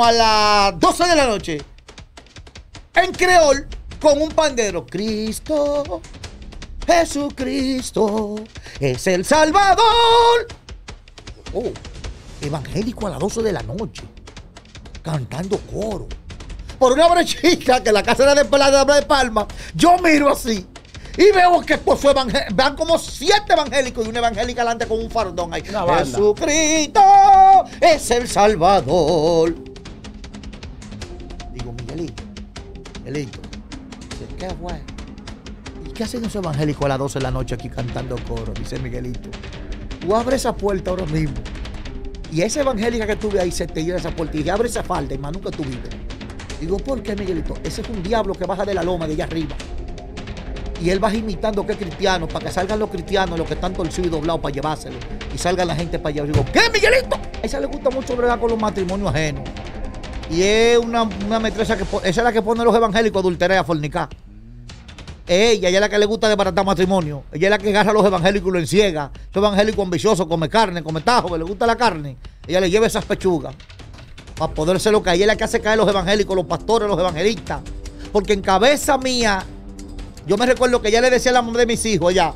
a las 12 de la noche en creol con un pandero. Cristo, Jesucristo es el Salvador. Oh, evangélico a las 12 de la noche, cantando coro. Por una brechita que la casa era de Plata de Palma, yo miro así. Y veo que pues, fue van como siete evangélicos y una evangélica adelante con un fardón ahí. Jesucristo es el Salvador. Miguelito, elito. ¿Qué fue? ¿Y qué hacen esos evangélicos a las 12 de la noche aquí cantando coro? Dice Miguelito. Tú abre esa puerta ahora mismo. Y esa evangélica que tuve ahí se te lleva esa puerta y abre esa falda, hermano, nunca tú vives. Digo, ¿por qué, Miguelito? Ese es un diablo que baja de la loma de allá arriba. Y él va imitando que es cristiano, para que salgan los cristianos, los que están torcidos y doblados, para llevárselo. Y salga la gente para allá. Digo, ¿qué, Miguelito? A esa le gusta mucho bregar con los matrimonios ajenos. Y es una, una que. Esa es la que pone los evangélicos adulterar a fornicar. Ella, ella es la que le gusta desbaratar matrimonio. Ella es la que agarra a los evangélicos y lo enciega. Los evangélico ambicioso, come carne, come tajo, que le gusta la carne. Ella le lleva esas pechugas para poderse lo caer. Ella es la que hace caer los evangélicos, los pastores, los evangelistas. Porque en cabeza mía, yo me recuerdo que ella le decía a la mamá de mis hijos, ella,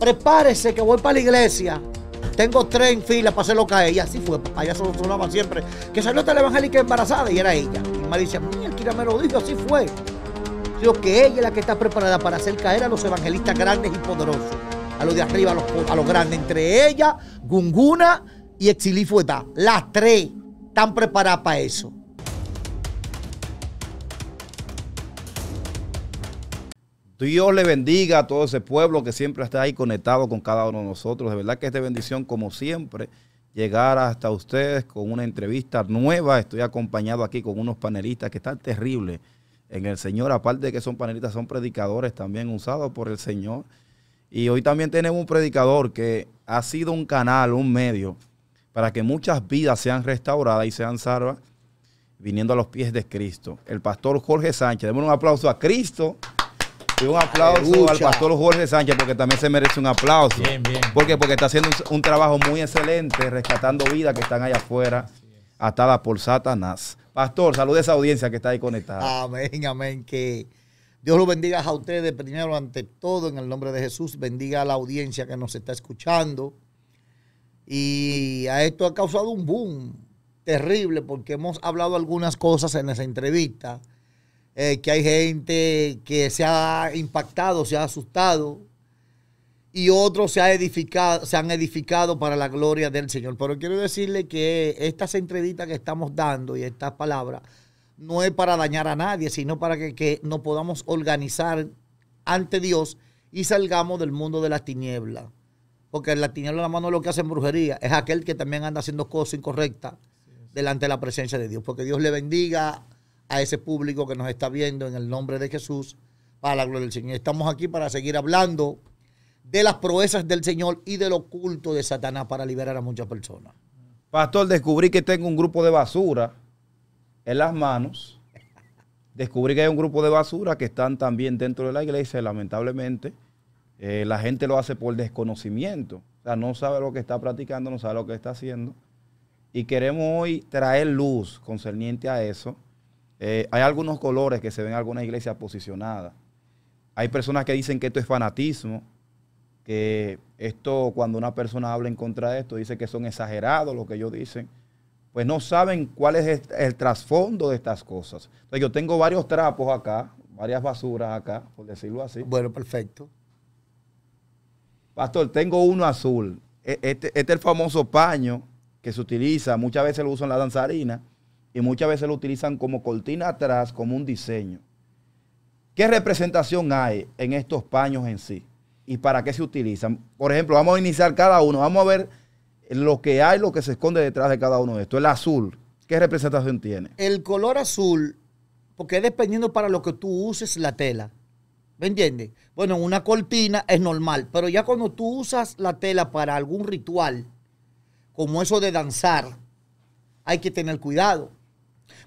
prepárese que voy para la iglesia. Tengo tres en fila para hacerlo caer. Y así fue, Allá Ella sonaba siempre. Que salió la evangélica embarazada y era ella. Y María dice, mira, me lo dijo, así fue. Digo que ella es la que está preparada para hacer caer a los evangelistas grandes y poderosos. A los de arriba, a los, grandes. Entre ella, Gunguna y Exilifueta. Las tres están preparadas para eso. Dios le bendiga a todo ese pueblo que siempre está ahí conectado con cada uno de nosotros. De verdad que es de bendición, como siempre, llegar hasta ustedes con una entrevista nueva. Estoy acompañado aquí con unos panelistas que están terribles en el Señor. Aparte de que son panelistas, son predicadores también usados por el Señor. Y hoy también tenemos un predicador que ha sido un canal, un medio, para que muchas vidas sean restauradas y sean salvas viniendo a los pies de Cristo. El pastor Jorge Sánchez. Demos un aplauso a Cristo. Y un aplauso al pastor Jorge Sánchez porque también se merece un aplauso. Bien, bien. Porque está haciendo un, trabajo muy excelente, rescatando vidas que están allá afuera, atadas por Satanás. Pastor, saludos a esa audiencia que está ahí conectada. Amén, amén. Que Dios lo bendiga a ustedes primero, ante todo, en el nombre de Jesús. Bendiga a la audiencia que nos está escuchando. Y a esto ha causado un boom terrible porque hemos hablado algunas cosas en esa entrevista eh, que hay gente que se ha impactado, se ha asustado, y otros se, ha edificado, se han edificado para la gloria del Señor. Pero quiero decirle que estas entrevistas que estamos dando y estas palabras no es para dañar a nadie, sino para que, nos podamos organizar ante Dios y salgamos del mundo de las tinieblas. Porque la tiniebla no la mano lo que hace en brujería, es aquel que también anda haciendo cosas incorrectas delante de la presencia de Dios. Porque Dios le bendiga a ese público que nos está viendo en el nombre de Jesús, para la gloria del Señor. Estamos aquí para seguir hablando de las proezas del Señor y del oculto de Satanás para liberar a muchas personas. Pastor, descubrí que tengo un grupo de basura en las manos. Descubrí que hay un grupo de basura que están también dentro de la iglesia. Lamentablemente, eh, la gente lo hace por desconocimiento. O sea, no sabe lo que está practicando, no sabe lo que está haciendo. Y queremos hoy traer luz concerniente a eso eh, hay algunos colores que se ven en algunas iglesias posicionadas. Hay personas que dicen que esto es fanatismo, que esto, cuando una persona habla en contra de esto, dice que son exagerados lo que ellos dicen. Pues no saben cuál es el, trasfondo de estas cosas. Entonces, yo tengo varios trapos acá, varias basuras acá, por decirlo así. Bueno, perfecto. Pastor, tengo uno azul. E, este, este, es el famoso paño que se utiliza, muchas veces lo usan la danzarina y muchas veces lo utilizan como cortina atrás, como un diseño. ¿Qué representación hay en estos paños en sí? ¿Y para qué se utilizan? Por ejemplo, vamos a iniciar cada uno. Vamos a ver lo que hay, lo que se esconde detrás de cada uno de estos. El azul, ¿qué representación tiene? El color azul, porque dependiendo para lo que tú uses la tela. ¿Me entiendes? Bueno, una cortina es normal, pero ya cuando tú usas la tela para algún ritual, como eso de danzar, hay que tener cuidado.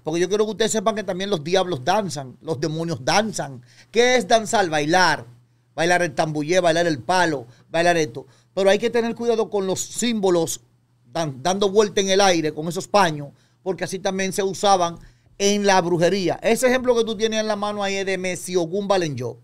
Porque yo quiero que ustedes sepan que también los diablos danzan, los demonios danzan. ¿Qué es danzar? Bailar. Bailar el tambullé, bailar el palo, bailar esto. Pero hay que tener cuidado con los símbolos dando vuelta en el aire, con esos paños, porque así también se usaban en la brujería. Ese ejemplo que tú tienes en la mano ahí es de Mesiogun yo.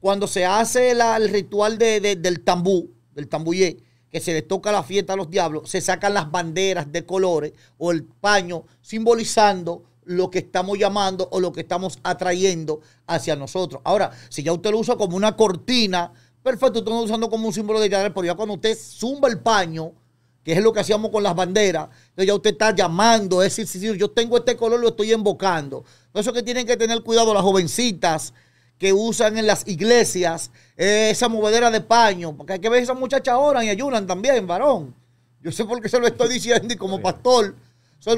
Cuando se hace el ritual del tambú, del tambullé, que se les toca la fiesta a los diablos, se sacan las banderas de colores o el paño simbolizando lo que estamos llamando o lo que estamos atrayendo hacia nosotros. Ahora, si ya usted lo usa como una cortina, perfecto, usted no lo está usando como un símbolo de llamar, pero ya cuando usted zumba el paño, que es lo que hacíamos con las banderas, ya usted está llamando, es decir, yo tengo este color, lo estoy invocando. Por eso que tienen que tener cuidado las jovencitas que usan en las iglesias, eh, esa movedera de paño, porque hay que ver esas muchachas oran y ayunan también, varón. Yo sé por qué se lo estoy diciendo y como pastor.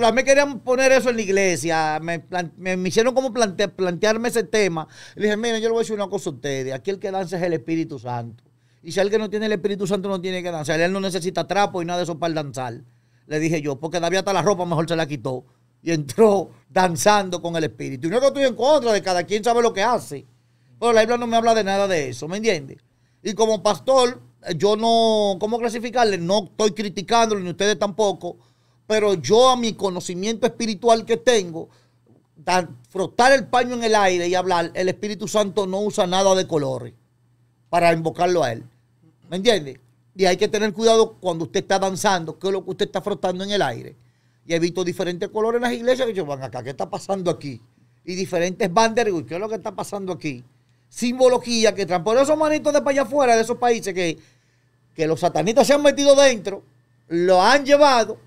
a mí querían poner eso en la iglesia. Me, me, hicieron como plantear plantearme ese tema. Le dije, miren, yo le voy a decir una cosa a ustedes. Aquí el que danza es el Espíritu Santo. Y si alguien no tiene el Espíritu Santo, no tiene que danzar. Él no necesita trapo y nada de eso para danzar. Le dije yo, porque David hasta la ropa mejor se la quitó. Y entró danzando con el Espíritu. Y no estoy en contra de cada quien sabe lo que hace. Pero la Biblia no me habla de nada de eso, ¿me entiende? Y como pastor, yo no, ¿cómo clasificarle? No estoy criticándolo, ni ustedes tampoco, pero yo a mi conocimiento espiritual que tengo, frotar el paño en el aire y hablar, el Espíritu Santo no usa nada de colores para invocarlo a él. ¿Me entiende? Y hay que tener cuidado cuando usted está danzando, qué es lo que usted está frotando en el aire. Y he visto diferentes colores en las iglesias que yo van acá, ¿qué está pasando aquí? Y diferentes banderas, ¿qué es lo que está pasando aquí? simbología que trampó esos manitos de para allá afuera, de esos países que, los satanistas se han metido dentro, lo han llevado.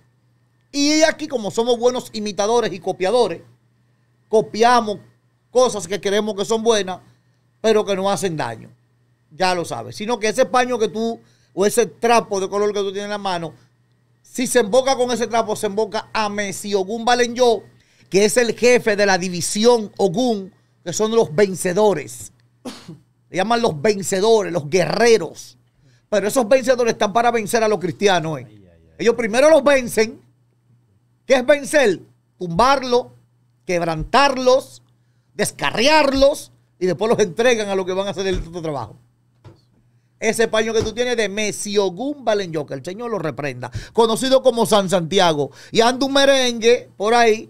Y aquí, como somos buenos imitadores y copiadores, copiamos cosas que queremos que son buenas, pero que no hacen daño. Ya lo sabes. Sino que ese paño que tú, o ese trapo de color que tú tienes en la mano, si se emboca con ese trapo, se emboca a Messi Ogun Valenyo, que es el jefe de la división Ogun, que son los vencedores llaman los vencedores, los guerreros. Pero esos vencedores están para vencer a los cristianos. ¿eh? Ellos primero los vencen. ¿Qué es vencer? Tumbarlos, quebrantarlos, descarriarlos y después los entregan a lo que van a hacer el trabajo. Ese paño que tú tienes de Mesiogún yo que el Señor lo reprenda, conocido como San Santiago, y anda un merengue por ahí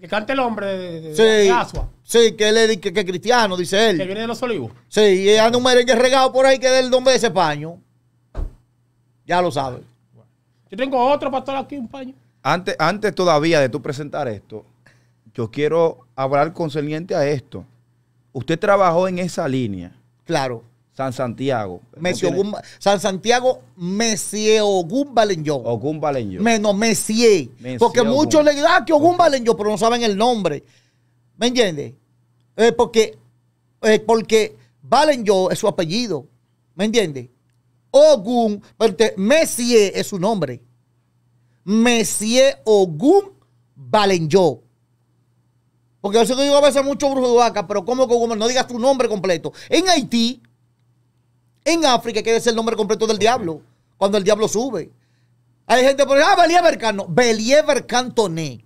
que canta el hombre de, sí, que él es que, cristiano, dice él. Que viene de los olivos. Sí, y anda un merengue regado por ahí que el nombre de ese paño. Ya lo sabes. Yo tengo otro pastor aquí, un paño. Antes, antes todavía de tú presentar esto, yo quiero hablar concerniente a esto. Usted trabajó en esa línea. Claro. San Santiago. San Santiago, Messie Ogún Balenyo. Ogún Menos Messier. porque muchos le dicen, ah, que Ogún Balenyo, pero no saben el nombre. ¿Me entiendes? Eh, porque, eh, porque es su apellido. ¿Me entiendes? Ogun, Messier es su nombre. Messie Ogún Balenyo. Porque yo sé que digo a veces mucho brujo de vaca, pero ¿cómo que No digas tu nombre completo. En Haití, en África, que es el nombre completo del diablo, cuando el diablo sube. Hay gente por ah, Believer Cano. Believer Cantoné.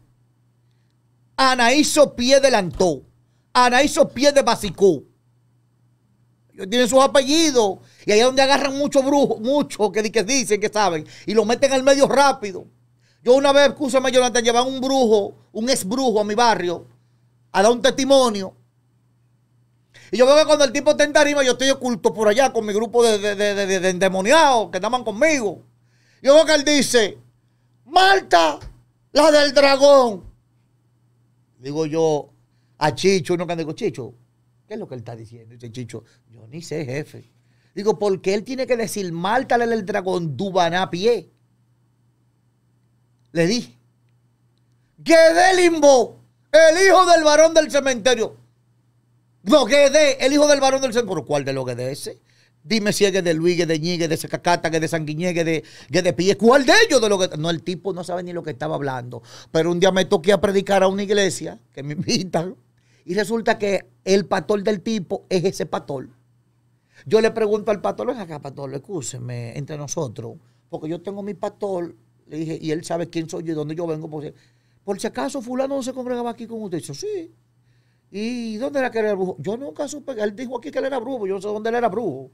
Anaíso Pie de Anaíso Pie de Tienen sus apellidos. Y ahí es donde agarran muchos brujos, muchos que, dicen que saben. Y lo meten al medio rápido. Yo una vez, escúchame, Jonathan, llevan un brujo, un ex a mi barrio a dar un testimonio. Y yo veo que cuando el tipo está en yo estoy oculto por allá con mi grupo de, endemoniados que estaban conmigo. Yo veo que él dice, Marta, la del dragón. Digo yo a Chicho, no que digo, Chicho, ¿qué es lo que él está diciendo? Dice Chicho, yo ni sé, jefe. Digo, ¿por qué él tiene que decir Marta, la del dragón, Dubaná pie? Le dije, Gedelimbo, el hijo del varón del cementerio. No, que de el hijo del varón del centro. ¿Cuál de los que de ese? Dime si es de Luis, que de Ñigue, de Cacata, que de Sanguiñé, que de, que de ¿Cuál de ellos? De lo que... No, el tipo no sabe ni lo que estaba hablando. Pero un día me toqué a predicar a una iglesia que me invitan. Y resulta que el pastor del tipo es ese pastor. Yo le pregunto al pastor, es acá, pastor, escúcheme, entre nosotros, porque yo tengo mi pastor, le dije, y él sabe quién soy y dónde yo vengo. por si acaso fulano no se congregaba aquí con usted. sí. ¿Y dónde era que era el brujo? Yo nunca supe. Él dijo aquí que él era brujo. Yo no sé dónde él era brujo.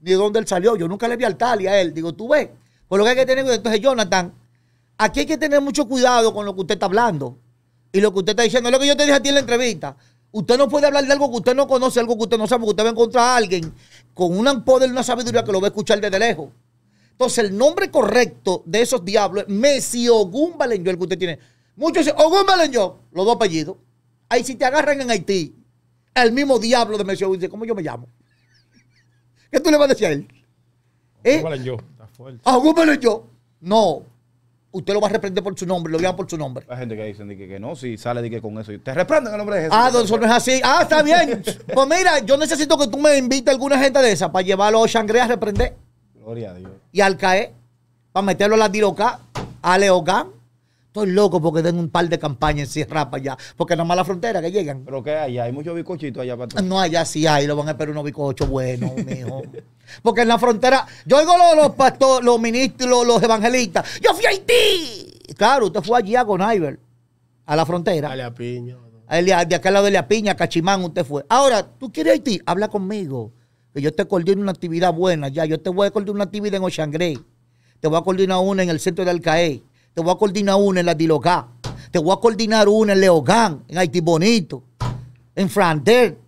Ni de dónde él salió. Yo nunca le vi al tal y a él. Digo, tú ves. Por lo que hay que tener cuidado. Entonces, Jonathan, aquí hay que tener mucho cuidado con lo que usted está hablando. Y lo que usted está diciendo. Es lo que yo te dije a ti en la entrevista. Usted no puede hablar de algo que usted no conoce, algo que usted no sabe, porque usted va a encontrar a alguien con un poder, una sabiduría que lo va a escuchar desde lejos. Entonces, el nombre correcto de esos diablos es Messi Ogún el que usted tiene. Muchos dicen Ogún los dos apellidos. Ahí si te agarran en Haití, el mismo diablo de Messi dice, ¿cómo yo me llamo? ¿Qué tú le vas a decir a él? ¿Eh? yo. yo. No. Usted lo va a reprender por su nombre, lo llama por su nombre. Hay gente que dice que, no, si sale de que con eso. Te reprenden el nombre de Jesús. Ah, don, eso no es así. Ah, está bien. pues mira, yo necesito que tú me invites a alguna gente de esa para llevarlo a Shangri a reprender. Gloria a Dios. Y al caer para meterlo a la tiroca a Leogán Estoy loco porque den un par de campañas en Sierra para allá. Porque más la frontera que llegan. Pero que allá hay muchos bicochitos allá para No, allá sí hay, lo van a esperar unos bicochos buenos, mijo. Porque en la frontera, yo oigo los, pastores, los ministros, los, evangelistas. Yo fui a Haití. Claro, usted fue allí a Gonaiver a la frontera. A la piña. de aquel lado de la piña, Cachimán, usted fue. Ahora, ¿tú quieres Haití? Habla conmigo. Que yo te coordino una actividad buena ya. Yo te voy a coordinar una actividad en Oshangre Te voy a coordinar una en el centro de Alcaí te voy a coordinar una en la Dilogá. Te voy a coordinar una en Leogán, en Haití Bonito, en Frander.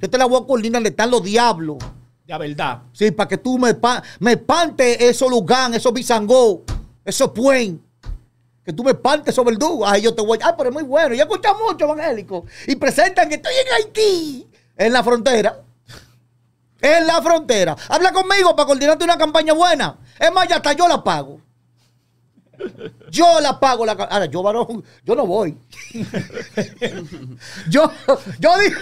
Yo te la voy a coordinar Le están los diablos. La verdad. Sí, para que tú me, me espantes esos Lugán, esos Bizangó, esos Puen. Que tú me espantes el dúo. Ay, yo te voy. Ay, ah, pero es muy bueno. Yo escucha mucho evangélico. Y presentan que estoy en Haití. En la frontera. En la frontera. Habla conmigo para coordinarte una campaña buena. Es más, ya hasta yo la pago. Yo la pago la Ahora, yo varón, yo no voy. yo, yo digo,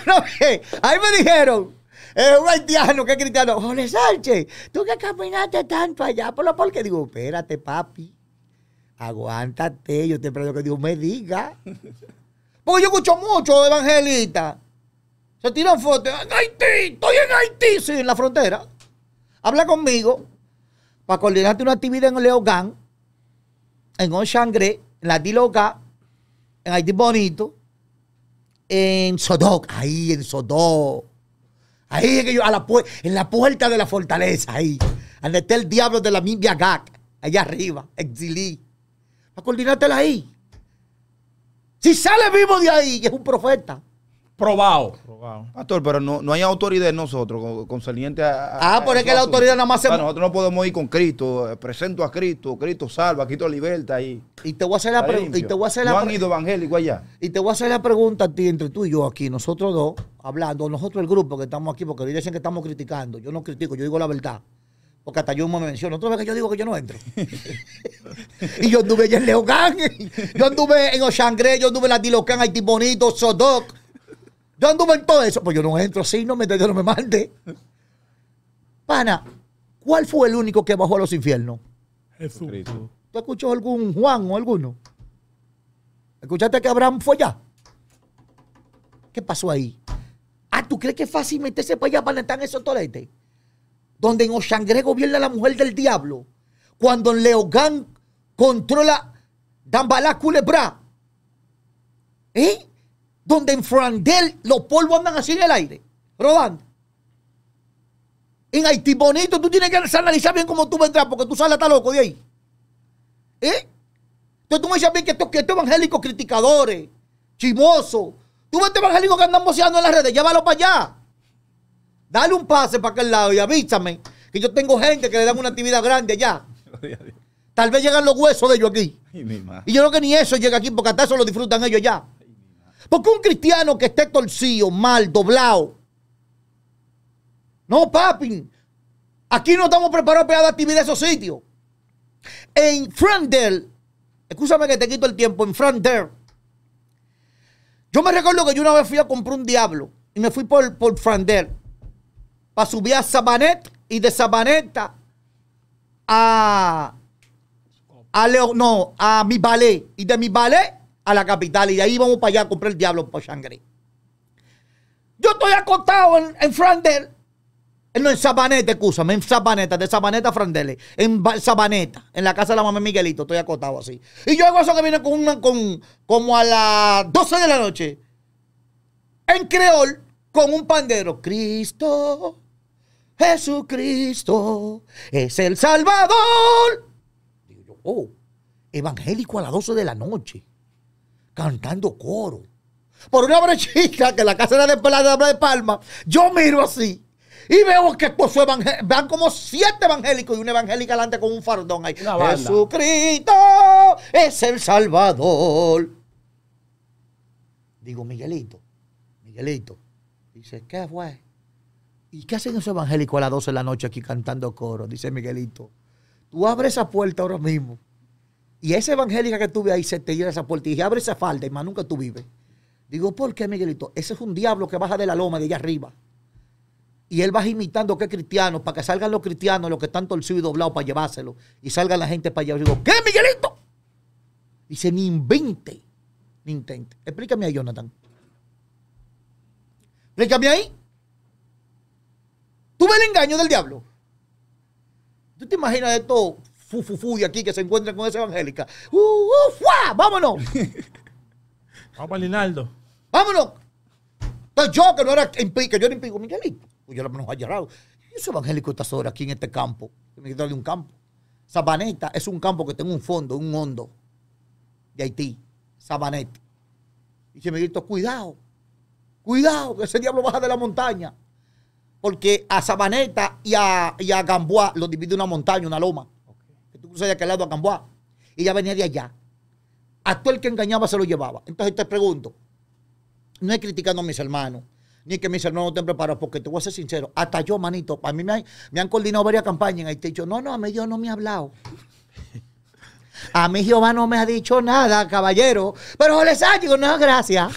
ahí me dijeron, eh, un haitiano que es cristiano, Jorge Sánchez, tú que caminaste tanto allá, por lo porque digo, espérate, papi, aguántate, yo te espero que Dios me diga. Porque yo escucho mucho evangelita Se tiran fotos. En Haití, estoy en Haití. Sí, en la frontera. Habla conmigo para coordinarte una actividad en Leogán en Oshangre, en la Loca, en Haití Bonito, en Sodoc, ahí en Sodok, Ahí en, a la en la puerta de la fortaleza, ahí. Donde está el diablo de la Mimbia Gak, allá arriba, exilí. Para coordinártela ahí. Si sale vivo de ahí, es un profeta. Probado. Pastor, pero no, no hay autoridad en nosotros con saliente a ah, pero es que la autoridad nada más se. nosotros no podemos ir con Cristo. Eh, presento a Cristo. Cristo salva, Cristo liberta. Y, y te voy a hacer la pregunta. Y te voy a hacer la allá. Y te voy a hacer la pregunta a ti, entre tú y yo aquí, nosotros dos, hablando, nosotros el grupo que estamos aquí, porque dicen que estamos criticando. Yo no critico, yo digo la verdad. Porque hasta yo me menciono. Otra vez que yo digo que yo no entro. y yo anduve en Leogán. Yo anduve en Oshangre, yo anduve en la Dilocán, Haití Bonito, Sodoc en todo eso? Pues yo no entro así, no me, no me mande. Pana, ¿cuál fue el único que bajó a los infiernos? Jesús. ¿Tú escuchas algún Juan o alguno? ¿Escuchaste que Abraham fue allá? ¿Qué pasó ahí? Ah, ¿tú crees que fácilmente se meterse allá para estar en esos toletes? Donde en Oshangre gobierna la mujer del diablo. Cuando en Leogán controla Dambalá Culebra. ¿Eh? donde en Frandel los polvos andan así en el aire, rodando. En Haití bonito, tú tienes que analizar bien cómo tú vas porque tú sales hasta loco de ahí. ¿Eh? Entonces tú me dices bien que estos, evangélicos criticadores, chimosos, tú ves este evangélico que andan boceando en las redes, llévalo para allá. Dale un pase para aquel lado y avísame que yo tengo gente que le dan una actividad grande allá. Tal vez llegan los huesos de ellos aquí. Y yo creo que ni eso llega aquí, porque hasta eso lo disfrutan ellos allá. Porque un cristiano que esté torcido, mal, doblado. No, papi. Aquí no estamos preparados para dar actividad a esos sitios. En Frandel, escúchame que te quito el tiempo, en Frandel. Yo me recuerdo que yo una vez fui a comprar un diablo y me fui por, por Frandel para subir a Sabanet y de Sabaneta a, a no, a mi ballet y de mi ballet a la capital y de ahí vamos para allá a comprar el diablo por sangre. Yo estoy acostado en, en Frandel. No, en Sabaneta, escúchame, en Sabaneta, de Sabaneta a en Sabaneta, en la casa de la mamá Miguelito, estoy acostado así. Y yo hago eso que viene con, con como a las 12 de la noche, en creol, con un pandero. Cristo, Jesucristo, es el Salvador. Digo yo, oh, evangélico a las 12 de la noche cantando coro. Por una brechita que la casa era de, de, de Palma, yo miro así y veo que por su vean como siete evangélicos y un evangélica adelante con un fardón ahí. Jesucristo es el Salvador. Digo, Miguelito, Miguelito. Dice, ¿qué fue? ¿Y qué hacen esos evangélicos a las 12 de la noche aquí cantando coro? Dice Miguelito, tú abres esa puerta ahora mismo y esa evangélica que tuve ahí se te llena esa puerta y dije, abre esa falda, más nunca tú vives. Digo, ¿por qué, Miguelito? Ese es un diablo que baja de la loma de allá arriba. Y él va imitando que cristianos, para que salgan los cristianos, los que están torcidos y doblados, para llevárselo. Y salga la gente para allá. Digo, ¿qué, Miguelito? Dice, ni invente, ni intente. Explícame a Jonathan. Explícame ahí. ¿Tú ves el engaño del diablo? ¿Tú te imaginas esto fufufu fu, fu, de aquí que se encuentran con esa evangélica. ¡Uh, uh ¡Vámonos! Vamos, Linaldo. ¡Vámonos! Entonces yo, que no era que yo era impico, Miguelito, pues yo lo menos hallarado. Y ese evangélico Está sobre aquí en este campo. Me quito de un campo. Sabaneta es un campo que tiene un fondo, un hondo de Haití. Sabaneta. Y se me grito, cuidado, cuidado, que ese diablo baja de la montaña. Porque a Sabaneta y a, y a Gamboa Lo divide una montaña, una loma tú cruzas de aquel lado a Camboa. Y ya venía de allá. A todo el que engañaba se lo llevaba. Entonces te pregunto, no es criticando a mis hermanos, ni que mis hermanos no estén preparados, porque te voy a ser sincero, hasta yo, manito, para mí me, han coordinado varias campañas y te he dicho, no, no, a mí Dios no me ha hablado. A mí Jehová no me ha dicho nada, caballero. Pero les digo, no, gracias.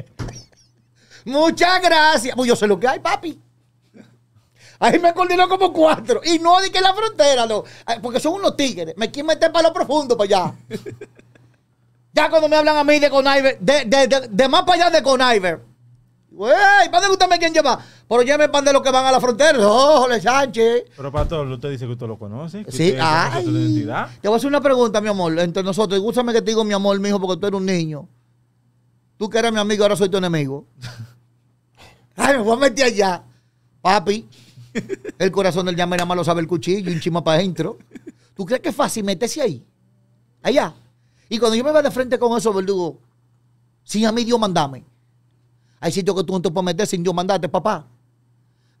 Muchas gracias. Pues yo sé lo que hay, papi. Ahí me coordinó como cuatro. Y no di que la frontera, no. Ah, porque son unos tigres. Me quieren meter para lo profundo, para allá. ya cuando me hablan a mí de Conaiver, de, más para allá de Conaiver. Güey, ¿para usted me quién lleva? Pero llévenme pan de los que van a la frontera. le Sánchez! Pero Pastor, usted dice que usted lo conoce. sí, ay. Te voy a hacer una pregunta, mi amor, entre nosotros. Y gustame que te digo, mi amor, mi porque tú eres un niño. Tú que eres mi amigo, ahora soy tu enemigo. ay, me voy a meter allá. Papi, el corazón del llama era malo sabe el cuchillo, un chima para adentro. ¿Tú crees que es fácil meterse ahí? Allá. Y cuando yo me veo de frente con eso, verdugo, sin a mí Dios mandame. Hay sitios que tú no te puedes meter sin Dios mandarte, papá.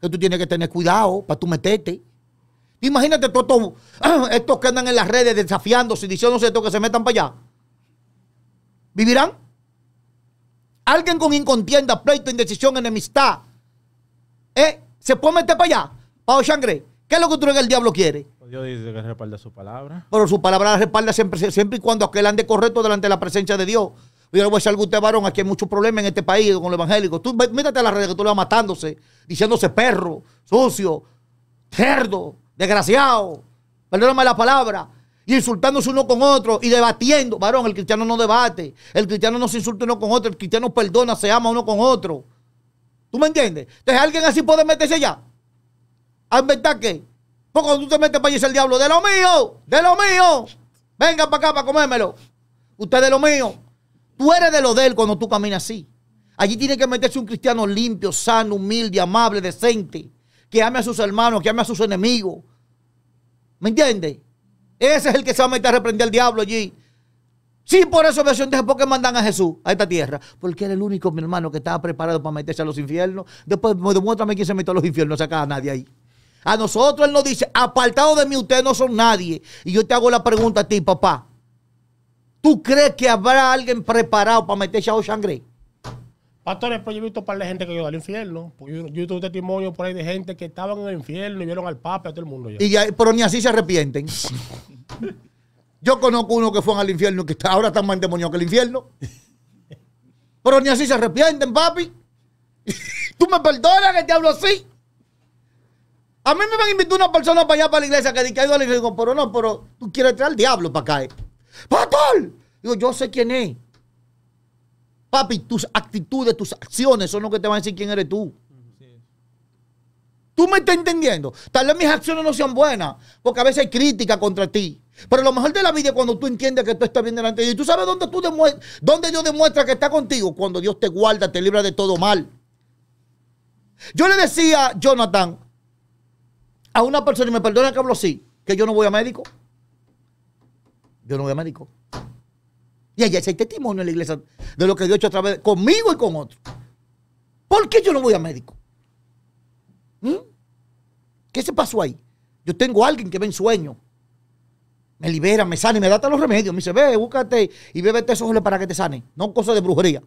Que tú tienes que tener cuidado para tú meterte. Imagínate todos estos, que andan en las redes desafiándose y diciéndose esto que se metan para allá. ¿Vivirán? Alguien con incontienda, pleito, indecisión, enemistad. ¿Eh? se puede meter para allá, para sangre, ¿Qué es lo que tú en el diablo quiere? Pues Dios dice que respalda su palabra. Pero su palabra la respalda siempre, y cuando aquel ande correcto delante de la presencia de Dios. Yo le voy a decir a usted, varón, aquí hay muchos problemas en este país con los evangélicos. Tú métete a la red que tú le vas matándose, diciéndose perro, sucio, cerdo, desgraciado, perdóname la palabra, insultándose uno con otro y debatiendo. Varón, el cristiano no debate, el cristiano no se insulta uno con otro, el cristiano perdona, se ama uno con otro. ¿Tú me entiendes? Entonces alguien así puede meterse allá. ¿A inventar qué? Porque cuando tú te metes para allá es el diablo. ¡De lo mío! ¡De lo mío! Venga para acá para comérmelo. Usted de lo mío. Tú eres de lo de él cuando tú caminas así. Allí tiene que meterse un cristiano limpio, sano, humilde, amable, decente. Que ame a sus hermanos, que ame a sus enemigos. ¿Me entiendes? Ese es el que se va a meter a reprender al diablo allí. Sí, por eso me ¿por qué mandan a Jesús a esta tierra. Porque era el único, mi hermano, que estaba preparado para meterse a los infiernos. Después demuéstrame quién se metió a los infiernos, no sacaba a nadie ahí. A nosotros Él nos dice, apartado de mí, ustedes no son nadie. Y yo te hago la pregunta a ti, papá. ¿Tú crees que habrá alguien preparado para meterse a los sangre? Pastores, pues yo he visto un par de gente que llegó al infierno. Pues yo, yo tuve testimonio por ahí de gente que estaban en el infierno y vieron al Papa y a todo el mundo. Y pero ni así se arrepienten. Yo conozco uno que fue al infierno y que está, ahora está más endemoniado que el infierno. Pero ni así se arrepienten, papi. Tú me perdonas que te hablo así. A mí me van a invitar una persona para allá, para la iglesia, que dice, la iglesia. Digo, pero no, pero tú quieres traer al diablo para acá. Eh". ¡Pastor! Digo, yo sé quién es. Papi, tus actitudes, tus acciones son lo que te van a decir quién eres tú. ¿Tú me estás entendiendo? Tal vez mis acciones no sean buenas, porque a veces hay crítica contra ti. Pero lo mejor de la vida es cuando tú entiendes que tú estás bien delante de Dios. ¿Y tú sabes dónde, tú Dios demuestra que está contigo? Cuando Dios te guarda, te libra de todo mal. Yo le decía, a Jonathan, a una persona, y me perdona que hablo así, que yo no voy a médico. Yo no voy a médico. Y allá hay testimonio en la iglesia de lo que Dios ha hecho a través conmigo y con otros. ¿Por qué yo no voy a médico? ¿Mm? ¿Qué se pasó ahí? Yo tengo a alguien que ve en sueño me libera, me sane, me da hasta los remedios. Me dice, ve, búscate y bébete esos para que te sane. No cosas de brujería.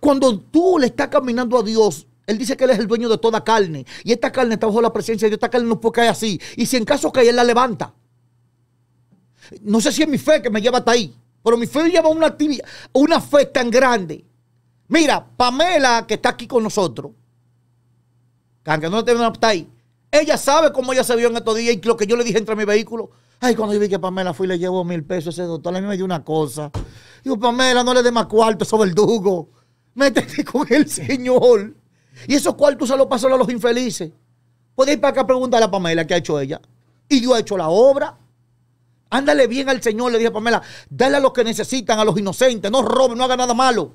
Cuando tú le estás caminando a Dios, Él dice que Él es el dueño de toda carne. Y esta carne está bajo la presencia de Dios. Esta carne no puede caer así. Y si en caso cae, Él la levanta. No sé si es mi fe que me lleva hasta ahí. Pero mi fe lleva una, una fe tan grande. Mira, Pamela, que está aquí con nosotros, que aunque no te hasta ahí, ella sabe cómo ella se vio en estos días y lo que yo le dije entre mi vehículo. Ay, cuando yo vi que Pamela fui y le llevo mil pesos a ese doctor, a mí me dio una cosa. Digo, Pamela, no le dé más cuarto a ese verdugo. Métete con el Señor. Y esos cuartos se los pasó a los infelices. Podéis ir para acá a preguntarle a Pamela qué ha hecho ella. Y Dios ha hecho la obra. Ándale bien al Señor, le dije a Pamela, dale a los que necesitan, a los inocentes, no robe, no haga nada malo.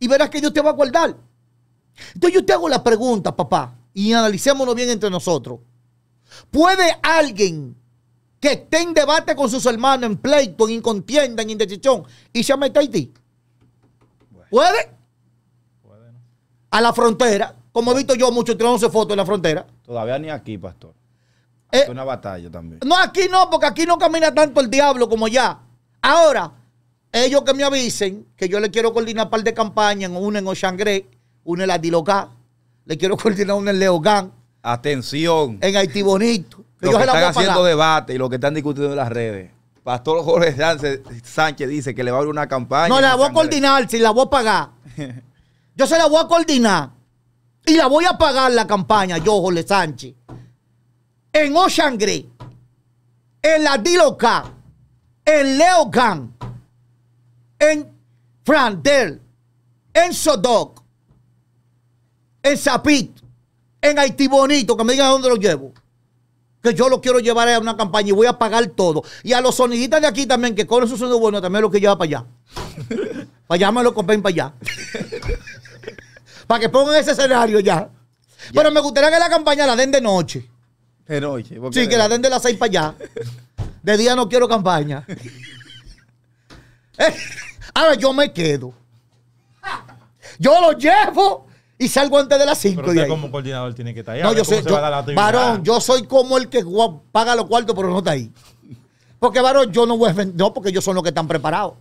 Y verás que Dios te va a guardar. Entonces yo te hago la pregunta, papá, y analicémonos bien entre nosotros. ¿Puede alguien que esté en debate con sus hermanos, en pleito, en contienda, en indecisión, y se llama Haití. ¿Puede? Puede A la frontera, como he visto yo mucho tirándose fotos en la frontera. Todavía ni aquí, pastor. Es eh, una batalla también. No, aquí no, porque aquí no camina tanto el diablo como ya Ahora, ellos que me avisen, que yo le quiero coordinar un par de campañas, una en Oshangre, una en la Dilocá, le quiero coordinar una en Leogán, Atención. En Haití Bonito. Lo que están haciendo debate y lo que están discutiendo en las redes. Pastor Jorge Sánchez, dice que le va a abrir una campaña. No, la voy a coordinar, si la voy a pagar. Yo se la voy a coordinar. Y la voy a pagar la campaña, yo, Jorge Sánchez. En Ocean en la Diloca, en leogan en Frandel, en Sodoc, en Zapit, en Haití bonito, que me digan a dónde lo llevo. Que yo lo quiero llevar a una campaña y voy a pagar todo. Y a los soniditas de aquí también, que con su sueldo bueno, también lo que lleva para allá. para allá me lo compren para allá. para que pongan ese escenario ya. Pero me gustaría que la campaña la den de noche. De noche. Sí, que la den de las seis para allá. De día no quiero campaña. Eh, ahora yo me quedo. Yo lo llevo y salgo antes de las 5. Pero usted como coordinador tiene que estar ahí. No, yo soy, yo, varón, yo soy como el que paga los cuartos, pero no está ahí. Porque, varón, yo no voy a No, porque ellos son los que están preparados.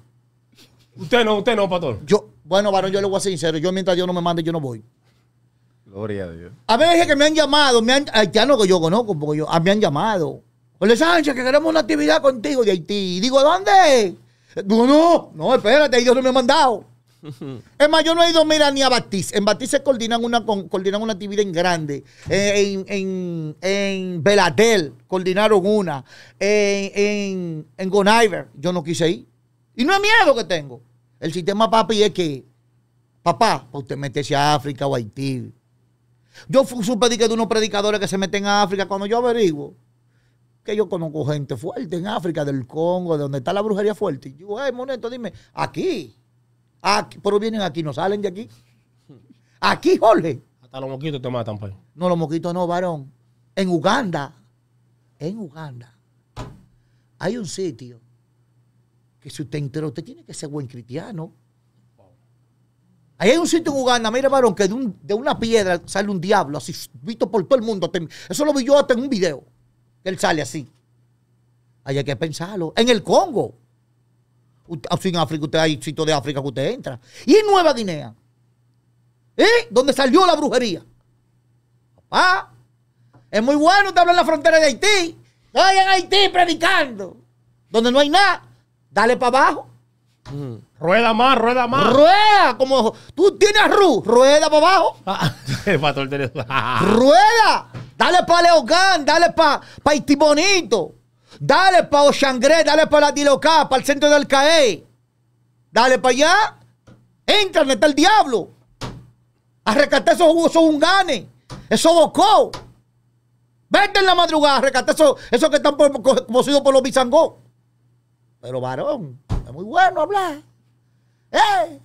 Usted no, usted no, pastor. Yo, bueno, varón, yo le voy a ser sincero. Yo mientras Dios no me mande, yo no voy. Gloria a Dios. A veces que me han llamado, me han, haitianos que yo conozco, porque yo, ah, me han llamado. Oye, Sánchez, que queremos una actividad contigo de Haití. Y digo, ¿dónde? no no, no, espérate, ellos no me han mandado es más, yo no he ido, mira, ni a Batiz. En Batiste se coordinan una, coordinan una actividad en grande. Eh, en, en, Beladel coordinaron una. En, en, yo no quise ir. Y no es miedo que tengo. El sistema, papi, es que, papá, usted mete a África o Haití. Yo supe de unos predicadores que se meten a África cuando yo averiguo que yo conozco gente fuerte en África, del Congo, de donde está la brujería fuerte. Y yo, hey, Moneto, dime, aquí, pero vienen aquí, no salen de aquí. Aquí, Jorge. Hasta los moquitos te matan, pues. No, los moquitos no, varón. En Uganda, en Uganda, hay un sitio que si usted entera, usted tiene que ser buen cristiano. Ahí hay un sitio en Uganda, mira, varón, que de, una piedra sale un diablo, así visto por todo el mundo. Eso lo vi yo hasta en un video. Él sale así. Ahí hay que pensarlo. En el Congo en ah, África usted hay sitio de África que usted entra. ¿Y en Nueva Guinea? ¿Eh? Donde salió la brujería? Papá, es muy bueno usted en la frontera de Haití. Vayan en Haití predicando. Donde no hay nada, dale para abajo. Mm. Rueda más, rueda más. Rueda, como tú tienes RU, rueda para abajo. Ah, rueda, dale para Leogán, dale para pa Dale para Oshangré, dale para la Diloca, para el centro del CAE. Dale para allá. entra está el diablo. A rescatar esos, esos esos bocó. Vete en la madrugada a rescatar esos, que están conocidos por los bizangos. Pero varón, es muy bueno hablar. Eh,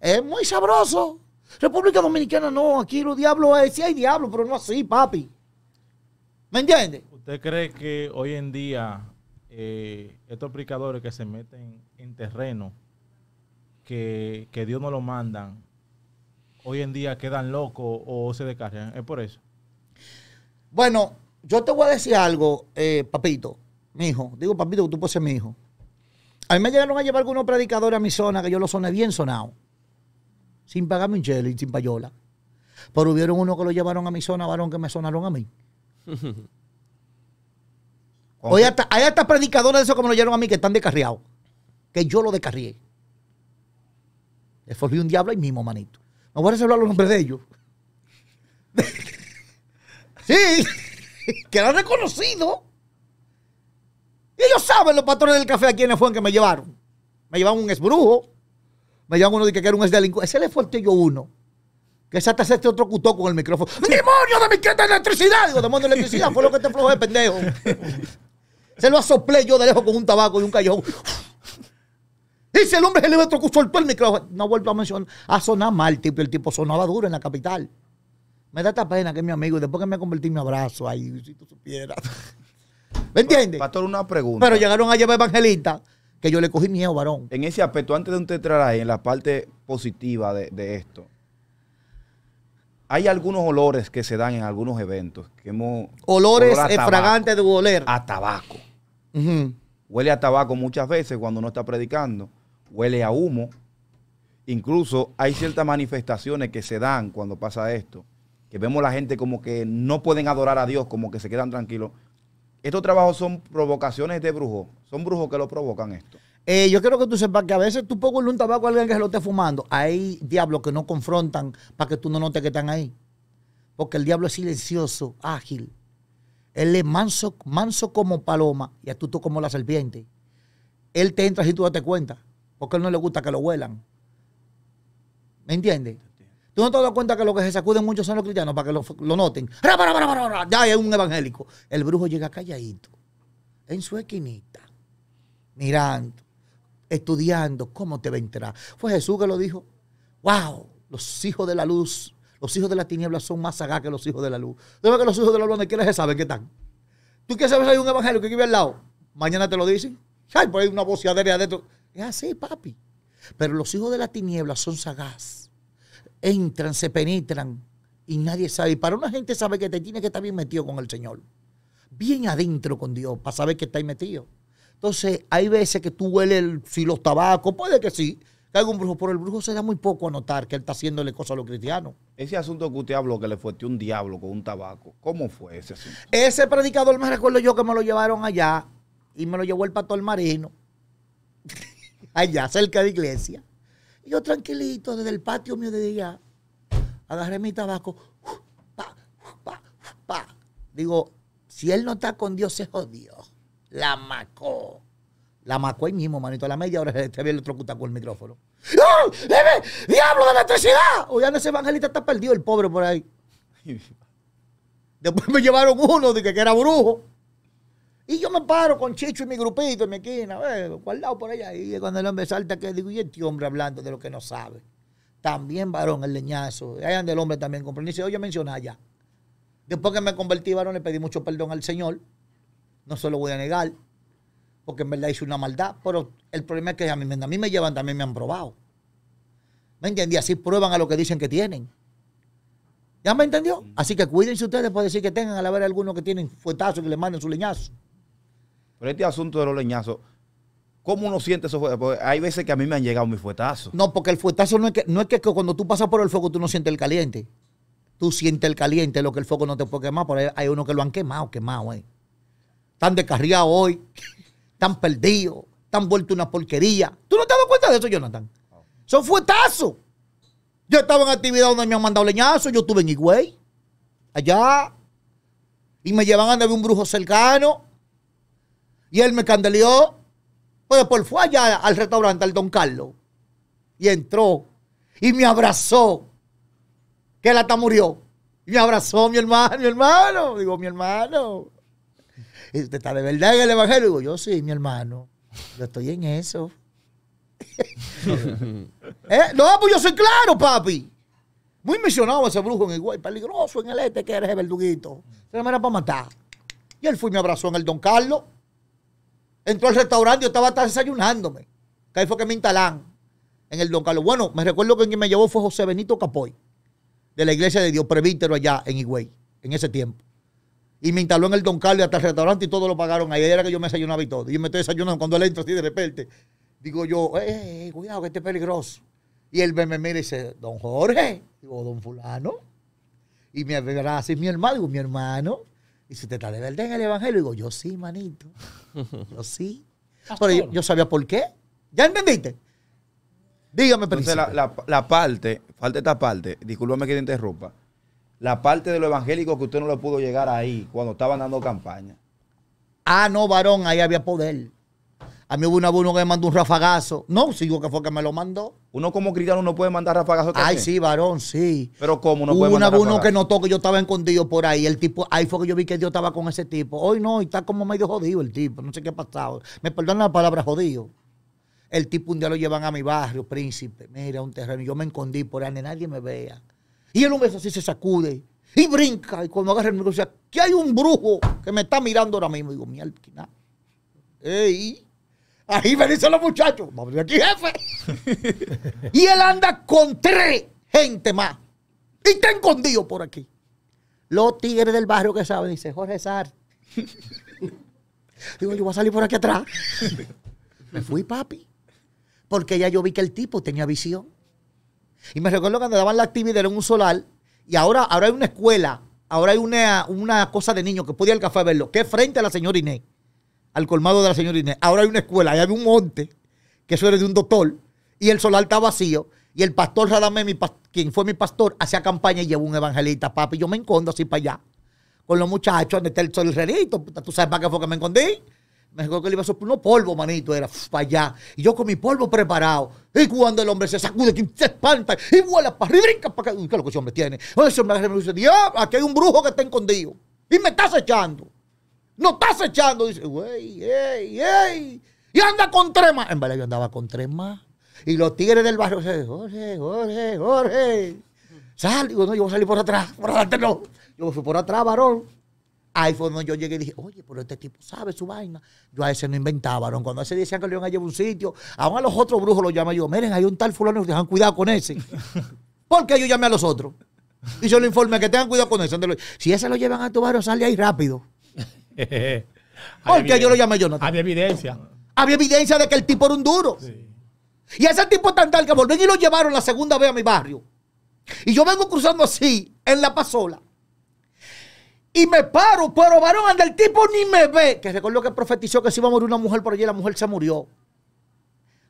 es muy sabroso. República Dominicana no, aquí los diablos, eh, sí hay diablos, pero no así, papi. ¿Me entiendes? ¿Usted cree que hoy en día eh, estos predicadores que se meten en terreno, que, Dios no lo mandan, hoy en día quedan locos o se descargan? ¿Es por eso? Bueno, yo te voy a decir algo, eh, papito, mi hijo. Digo, papito, tú puedes ser mi hijo. A mí me llegaron a llevar algunos predicadores a mi zona que yo los soné bien sonado. Sin pagarme un chelo sin payola. Pero hubieron uno que lo llevaron a mi zona, varón, que me sonaron a mí. Hoy hasta, hay hasta predicadores de eso que me lo dieron a mí que están descarriados. Que yo lo descarrié. Forjé un diablo ahí mismo, manito. No voy a reservar los nombres de ellos. sí, que reconocido. Y Ellos saben, los patrones del café, a quiénes fueron que me llevaron. Me llevaron un esbrujo, Me llevaron uno de que era un delincuente. Ese le fue yo uno. Que hasta se este otro cutó con el micrófono. ¡Demonio de mi de electricidad! Digo, demonio de electricidad, fue lo que te flojó de pendejo. Se lo asoplé yo de lejos con un tabaco y un callejón. Dice el hombre que le soltó el micrófono. No vuelvo a mencionar. A sonar mal el tipo. El tipo sonaba duro en la capital. Me da esta pena que es mi amigo. después que me convertí, mi abrazo ahí. Si tú supieras. ¿Me entiendes? Pastor, una pregunta. Pero llegaron a llevar evangelistas que yo le cogí miedo, varón. En ese aspecto, antes de entrar ahí, en la parte positiva de, esto, hay algunos olores que se dan en algunos eventos. olores eh, fragantes de oler. A tabaco. Huele a tabaco muchas veces cuando no está predicando. Huele a humo. Incluso hay ciertas manifestaciones que se dan cuando pasa esto. Que vemos la gente como que no pueden adorar a Dios, como que se quedan tranquilos. Estos trabajos son provocaciones de brujos. Son brujos que lo provocan esto. Eh, yo quiero que tú sepas que a veces tú pones un tabaco a alguien que se lo esté fumando. Hay diablos que no confrontan para que tú no notes que están ahí. Porque el diablo es silencioso, ágil. Él es manso, manso como paloma y astuto como la serpiente. Él te entra si tú te cuenta, porque a él no le gusta que lo huelan. ¿Me entiendes? Tú no te das cuenta que lo que se sacuden muchos son los cristianos para que lo, lo noten. Ya es un evangélico. El brujo llega calladito, en su esquinita, mirando, estudiando cómo te va a entrar. Fue Jesús que lo dijo. ¡Wow! Los hijos de la luz los hijos de la tiniebla son más sagaz que los hijos de la luz. ¿Tú que los hijos de la luz donde quieras se saben que están? ¿Tú quieres saber si hay un evangelio que vive al lado? Mañana te lo dicen. Ay, por pues ahí una bociadera adentro. Es así, papi. Pero los hijos de la tiniebla son sagaz. Entran, se penetran y nadie sabe. Y para una gente sabe que te tiene que estar bien metido con el Señor. Bien adentro con Dios para saber que ahí metido. Entonces, hay veces que tú hueles el, si los tabacos, puede que sí, caiga un brujo, pero el brujo se da muy poco a notar que él está haciéndole cosas a los cristianos. Ese asunto que usted habló, que le fuerte un diablo con un tabaco, ¿cómo fue ese asunto? Ese predicador me recuerdo yo que me lo llevaron allá y me lo llevó el pastor marino, allá cerca de iglesia. Y yo tranquilito, desde el patio mío de allá, agarré mi tabaco, Digo, si él no está con Dios, se jodió. La macó. La macó ahí mismo, manito. A la media hora el otro electrocutado con el micrófono. ¡Ah! ¡Diablo de electricidad! O ya ese evangelista está perdido, el pobre por ahí. Después me llevaron uno de que, era brujo. Y yo me paro con Chicho y mi grupito en mi esquina, eh, guardado por allá. Y cuando el hombre salta, que digo, y este hombre hablando de lo que no sabe. También varón, el leñazo. Ahí anda el hombre también, comprende. Dice, oye, menciona ya. Después que me convertí varón, le pedí mucho perdón al Señor. No se lo voy a negar porque en verdad hice una maldad, pero el problema es que a mí, a mí me llevan, también me han probado. ¿Me entendí? Así prueban a lo que dicen que tienen. ¿Ya me entendió? Así que cuídense ustedes por decir que tengan a la ver algunos que tienen fuetazo que le manden su leñazo. Pero este asunto de los leñazos, ¿cómo uno siente esos fuetazos? hay veces que a mí me han llegado mis fuetazos. No, porque el fuetazo no es que, no es que cuando tú pasas por el fuego tú no sientes el caliente. Tú sientes el caliente, lo que el fuego no te puede quemar, pero hay, hay uno que lo han quemado, quemado, eh. Están descarriados hoy tan perdidos, tan vuelto una porquería. ¿Tú no te has dado cuenta de eso, Jonathan? Son fuetazos. Yo estaba en actividad donde me han mandado leñazos, yo estuve en Higüey, allá, y me llevaban a un brujo cercano, y él me candeleó, pues después fue allá al restaurante, al Don Carlos, y entró, y me abrazó, que él hasta murió, y me abrazó mi hermano, mi hermano, digo, mi hermano, está de verdad en el Evangelio. Digo, yo sí, mi hermano. Yo estoy en eso. ¿Eh? No, pues yo soy claro, papi. Muy mencionado ese brujo en Higüey, peligroso en el este que eres, verduguito. Se me era para matar. Y él fue y me abrazó en el Don Carlos. Entró al restaurante, yo estaba hasta desayunándome. Que ahí fue que me instalan en el Don Carlos. Bueno, me recuerdo que quien me llevó fue José Benito Capoy, de la iglesia de Dios Prevítero allá en Higüey, en ese tiempo. Y me instaló en el Don Carlos hasta el restaurante y todo lo pagaron. Ahí era que yo me desayunaba y todo. Y yo me estoy desayunando cuando él entra así de repente. Digo yo, eh, eh, eh cuidado que este es peligroso. Y él me, mira y dice, don Jorge. Digo, don fulano. Y me abraza ah, y mi hermano. Digo, mi hermano. Y si te está de verdad en el evangelio. Digo, yo sí, manito. Yo sí. Pero yo, sabía por qué. ¿Ya entendiste? Dígame, Entonces, la, la, parte, falta esta parte, discúlpame que te interrumpa, la parte de lo evangélico que usted no le pudo llegar ahí cuando estaban dando campaña. Ah, no, varón, ahí había poder. A mí hubo una uno que me mandó un rafagazo. No, si yo que fue que me lo mandó. Uno como cristiano no puede mandar rafagazo Ay, sí, varón, sí. Pero ¿cómo no puede mandar Hubo uno que notó que yo estaba escondido por ahí. El tipo, ahí fue que yo vi que Dios estaba con ese tipo. Hoy no, está como medio jodido el tipo. No sé qué ha pasado. Me perdonan la palabra jodido. El tipo un día lo llevan a mi barrio, príncipe. Mira, un terreno. Yo me escondí por ahí, nadie me vea. Y el hombre así se sacude y brinca. Y cuando agarra el micro dice, aquí hay un brujo que me está mirando ahora mismo. Y digo, mierda, ¡Ey! Ahí me dicen los muchachos, vamos aquí, jefe. y él anda con tres gente más. Y está escondido por aquí. Los tigres del barrio que saben, dice Jorge Sar. digo, yo voy a salir por aquí atrás. me fui, papi. Porque ya yo vi que el tipo tenía visión. Y me recuerdo cuando daban la actividad en un solar y ahora, ahora hay una escuela, ahora hay una, una cosa de niños que podía el café a verlo, que es frente a la señora Inés, al colmado de la señora Inés. Ahora hay una escuela, allá de un monte, que eso era de un doctor, y el solar está vacío. Y el pastor Radamé, mi quien fue mi pastor, hacía campaña y llevó un evangelista, papi. Yo me encondo así para allá, con los muchachos, donde está el solerito. Tú sabes para qué fue que me escondí me dijo que le iba a soplar polvo, manito, era para allá. Y yo con mi polvo preparado. Y cuando el hombre se sacude, se espanta, y vuela para arriba, y brinca para acá. ¿Qué es lo que ese hombre tiene? Ese hombre me dice, Dios, aquí hay un brujo que está escondido. Y me está acechando. No está acechando. Dice, güey, ey, ey. Y anda con más En verdad yo andaba con más Y los tigres del barrio, Jorge, Jorge, Jorge. Sal. Digo, no, yo voy a salir por atrás. Por adelante no. Yo fui por atrás, varón. Ahí fue donde yo llegué y dije, oye, pero este tipo sabe su vaina. Yo a ese no inventaba, ¿no? Cuando a ese decían que le iban a llevar un sitio, aún a los otros brujos lo llama yo, miren, hay un tal fulano que dejan cuidado con ese. Porque yo llamé a los otros. Y yo le informé que tengan cuidado con ese. Si ese lo llevan a tu barrio, sale ahí rápido. Porque yo lo llamé yo. No Había evidencia. Había evidencia de que el tipo era un duro. Y ese tipo tan tal que volvieron y lo llevaron la segunda vez a mi barrio. Y yo vengo cruzando así, en la pasola y me paro, pero varón, anda el tipo ni me ve. Que recuerdo que profetizó que se iba a morir una mujer por allí, la mujer se murió.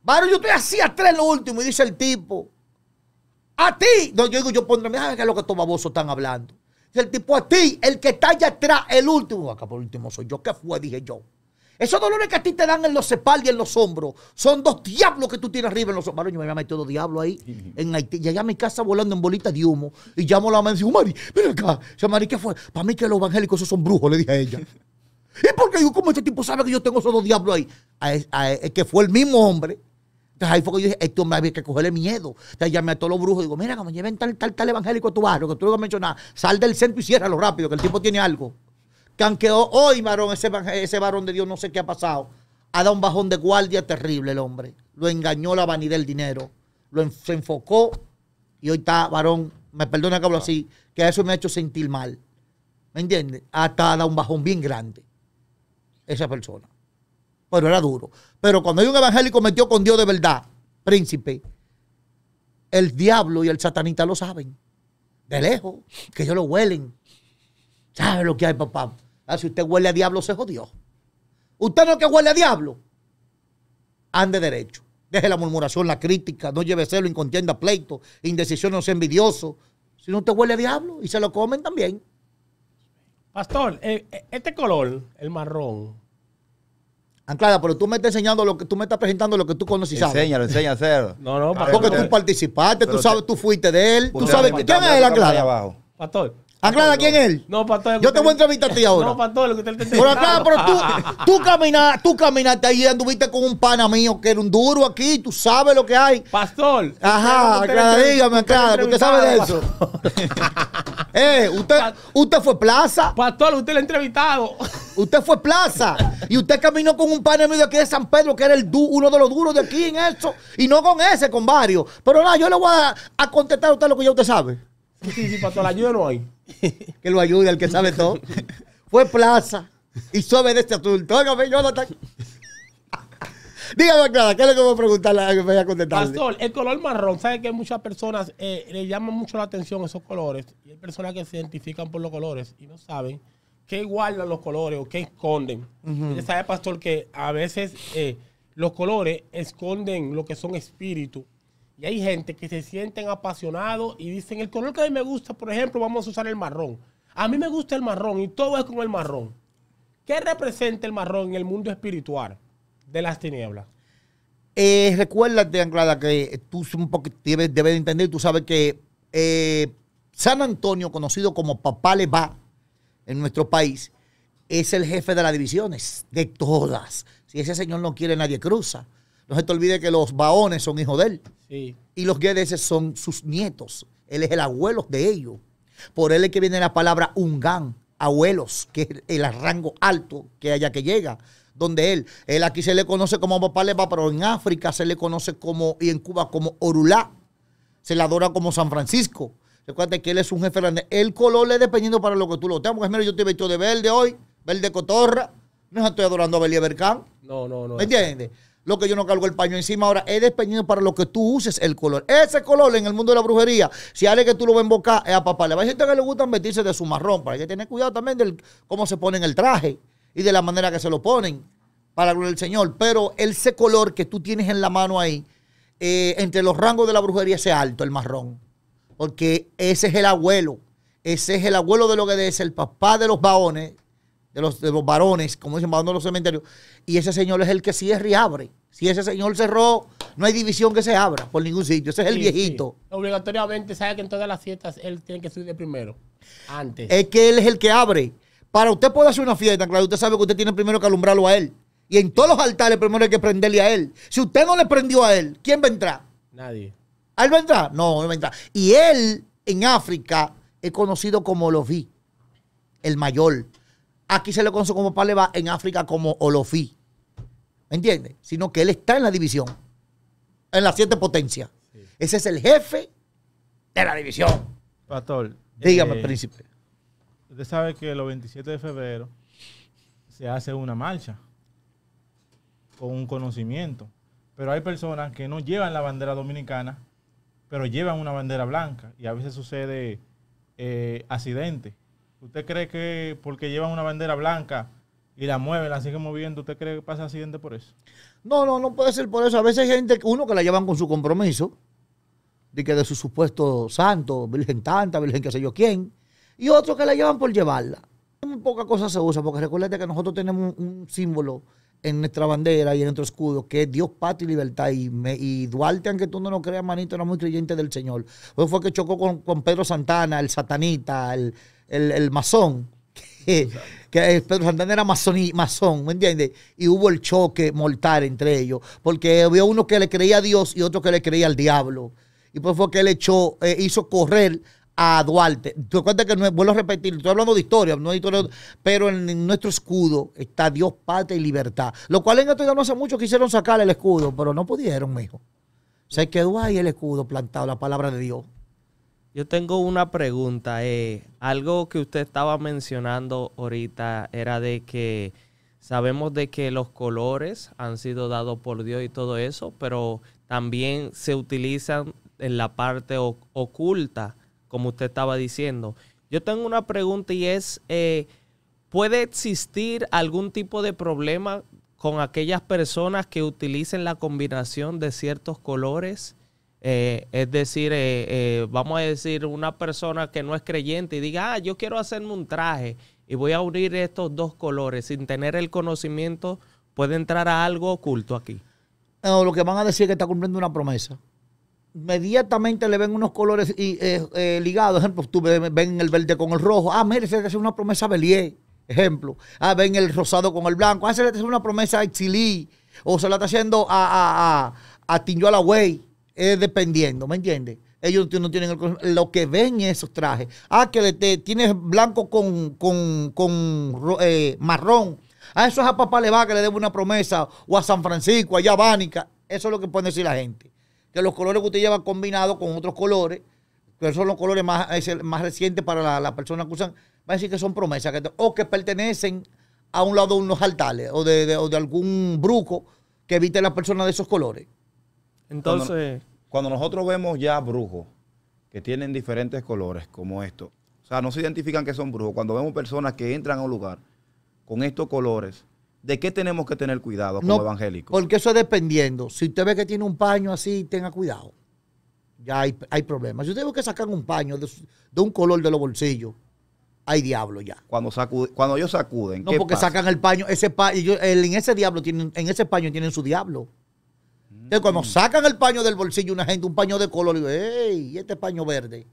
Varón, yo estoy así atrás lo último, y dice el tipo, a ti. No, yo digo, yo pondré, mira qué es lo que estos babosos están hablando. Dice el tipo, a ti, el que está allá atrás, el último. Acá por último soy yo, ¿qué fue? Dije yo. Esos dolores que a ti te dan en los espaldas y en los hombros son dos diablos que tú tienes arriba en los hombros. Yo me había metido dos diablos ahí en Haití. Llegué a mi casa volando en bolitas de humo y llamo a la mamá y digo, Mari, mira acá. Mari, ¿qué fue? Para mí que los evangélicos esos son brujos, le dije a ella. ¿Y por qué? yo? ¿cómo este tipo sabe que yo tengo esos dos diablos ahí? Es e, que fue el mismo hombre. Entonces ahí fue que yo dije, esto me había que cogerle miedo. Entonces llamé a todos los brujos y digo, mira, como lleven tal, tal, tal evangélico a tu barrio, que tú no a mencionar, sal del centro y ciérralo rápido, que el tipo tiene algo que han hoy, varón, ese, ese varón de Dios, no sé qué ha pasado. Ha dado un bajón de guardia terrible el hombre. Lo engañó la vanidad del dinero. Lo se enfocó y hoy está, varón, me perdona que hablo ah. así, que eso me ha hecho sentir mal. ¿Me entiendes? Hasta ha dado un bajón bien grande esa persona. Pero era duro. Pero cuando hay un evangélico metido con Dios de verdad, príncipe, el diablo y el satanita lo saben. De lejos, que ellos lo huelen. ¿Sabe lo que hay, papá? Ah, si usted huele a diablo, se jodió. Usted no que huele a diablo. Ande derecho. Deje la murmuración, la crítica, no lleve celo, incontienda, pleito, indecisión, no sea envidioso. Si no te huele a diablo y se lo comen también. Pastor, eh, eh, este color, el marrón. Anclada, pero tú me estás enseñando lo que tú me estás presentando lo que tú conoces. Enséñalo, enseña a No, no, ah, Porque tú participaste, tú sabes, tú fuiste de él, tú sabes quién es el Anclada. Pastor, Aclara ah, quién es él. No, pastor. Yo te voy a entrevistar a ti ahora. No, pastor, lo que usted te Pero acá, pero tú, tú, caminaste, tú caminaste ahí, anduviste con un pana mío que era un duro aquí, tú sabes lo que hay. Pastor. Ajá, aclara, dígame, aclara, usted sabe de eso. eh, usted, usted fue plaza. Pastor, usted le ha entrevistado. Usted fue plaza. Y usted caminó con un pana mío de aquí de San Pedro, que era el du, uno de los duros de aquí en eso. Y no con ese, con varios. Pero nada, yo le voy a, contestar a usted lo que ya usted sabe. Sí, sí, pastor, la ahí. no que lo ayude, al que sabe todo. Fue Plaza y sobre de este asunto. Dígame, Clara, ¿qué es lo que a preguntarle que vaya Pastor, el color marrón, ¿sabe que muchas personas eh, le llaman mucho la atención esos colores? Y hay personas que se identifican por los colores y no saben qué guardan los colores o qué esconden. sabe, Pastor, que a veces eh, los colores esconden lo que son espíritus y hay gente que se sienten apasionados y dicen, el color que a mí me gusta, por ejemplo, vamos a usar el marrón. A mí me gusta el marrón y todo es con el marrón. ¿Qué representa el marrón en el mundo espiritual de las tinieblas? Eh, recuérdate, Anglada, que tú un poquito debes, entender, tú sabes que eh, San Antonio, conocido como Papá Leva en nuestro país, es el jefe de las divisiones, de todas. Si ese señor no quiere, nadie cruza. No se te olvide que los Baones son hijos de él. Sí. Y los Guedeses son sus nietos. Él es el abuelo de ellos. Por él es que viene la palabra Ungán, abuelos, que es el rango alto que allá que llega. Donde él, él aquí se le conoce como papá pero en África se le conoce como, y en Cuba como Orulá. Se le adora como San Francisco. Recuerda que él es un jefe grande. El color le dependiendo para lo que tú lo tengas. Porque mira, yo estoy vestido de verde hoy, verde cotorra. No estoy adorando a Belia No, no, no. ¿Me entiendes? lo que yo no cargo el paño encima. Ahora, es despeñido para lo que tú uses el color. Ese color en el mundo de la brujería, si alguien que tú lo ve en boca, es a papá. Le va a gente que le gusta vestirse de su marrón, para que tener cuidado también de cómo se ponen el traje y de la manera que se lo ponen para el Señor. Pero ese color que tú tienes en la mano ahí, eh, entre los rangos de la brujería, ese alto, el marrón. Porque ese es el abuelo. Ese es el abuelo de lo que es el papá de los varones, de los, de los varones, como dicen, varones de los cementerios. Y ese señor es el que sí y abre. Si ese señor cerró, no hay división que se abra por ningún sitio. Ese es el viejito. Obligatoriamente, sabe que en todas las fiestas él tiene que subir de primero. Antes. Es que él es el que abre. Para usted poder hacer una fiesta, claro, usted sabe que usted tiene primero que alumbrarlo a él. Y en todos los altares primero hay que prenderle a él. Si usted no le prendió a él, ¿quién vendrá? Nadie. ¿A él vendrá? No, no vendrá. Y él en África es conocido como Olofi. el mayor. Aquí se le conoce como Paleba, en África como Olofi. ¿Me entiendes? Sino que él está en la división, en las siete potencias. Ese es el jefe de la división. Pastor. Dígame, eh, príncipe. Usted sabe que los 27 de febrero se hace una marcha con un conocimiento. Pero hay personas que no llevan la bandera dominicana, pero llevan una bandera blanca. Y a veces sucede eh, accidente. ¿Usted cree que porque llevan una bandera blanca y la mueve, la sigue moviendo, ¿usted cree que pasa accidente por eso? No, no, no puede ser por eso. A veces hay gente, uno que la llevan con su compromiso, de que de su supuesto santo, virgen tanta, virgen qué sé yo quién, y otro que la llevan por llevarla. Muy poca cosa se usa, porque recuérdate que nosotros tenemos un, símbolo en nuestra bandera y en nuestro escudo, que es Dios, patria y libertad. Y, Duarte, aunque tú no lo creas, manito, era muy creyente del Señor. Hoy fue que chocó con, Pedro Santana, el satanita, el, el, el masón que eh, Pedro Santana era masón, ¿me entiendes? Y hubo el choque mortal entre ellos, porque había uno que le creía a Dios y otro que le creía al diablo. Y pues fue que él echó, eh, hizo correr a Duarte. Te cuenta que vuelvo a repetir, estoy hablando de historia, no de historia, pero en, nuestro escudo está Dios, patria y libertad. Lo cual en esto ya no hace mucho quisieron sacar el escudo, pero no pudieron, mijo. Se quedó ahí el escudo plantado, la palabra de Dios. Yo tengo una pregunta. Eh, algo que usted estaba mencionando ahorita era de que sabemos de que los colores han sido dados por Dios y todo eso, pero también se utilizan en la parte oculta, como usted estaba diciendo. Yo tengo una pregunta y es, eh, ¿puede existir algún tipo de problema con aquellas personas que utilicen la combinación de ciertos colores eh, es decir, eh, eh, vamos a decir, una persona que no es creyente y diga, ah, yo quiero hacerme un traje y voy a unir estos dos colores sin tener el conocimiento, puede entrar a algo oculto aquí. No, lo que van a decir es que está cumpliendo una promesa. Inmediatamente le ven unos colores y, ligados. Ejemplo, tú ven el verde con el rojo. Ah, mire, se hace una promesa Belier. Ejemplo. Ah, ven el rosado con el blanco. Ah, se le hace una promesa a chile O se la está haciendo a, a, a, a la eh, dependiendo, ¿me entiendes? Ellos no tienen el, lo que ven esos trajes. Ah, que le te, tienes blanco con, con, eh, marrón. A ah, eso es a papá le va que le debo una promesa. O a San Francisco, allá a Bánica. Eso es lo que puede decir la gente. Que los colores que usted lleva combinados con otros colores, que son los colores más, más recientes para la, persona que usan, va a decir que son promesas. Que, o que pertenecen a un lado de unos altales, o de, algún brujo que evite a la persona de esos colores. Entonces, cuando nosotros vemos ya brujos que tienen diferentes colores, como esto, o sea, no se identifican que son brujos. Cuando vemos personas que entran a un lugar con estos colores, ¿de qué tenemos que tener cuidado como evangélicos? Porque eso es dependiendo. Si usted ve que tiene un paño así, tenga cuidado. Ya hay, problemas. Si usted ve que sacan un paño de, un color de los bolsillos, hay diablo ya. Cuando sacude, cuando ellos sacuden. No, porque sacan el paño, ese paño, en ese diablo tienen, en ese paño tienen su diablo. Entonces, cuando mm. sacan el paño del bolsillo una gente, un paño de color, digo, ¡ey! Y este paño verde.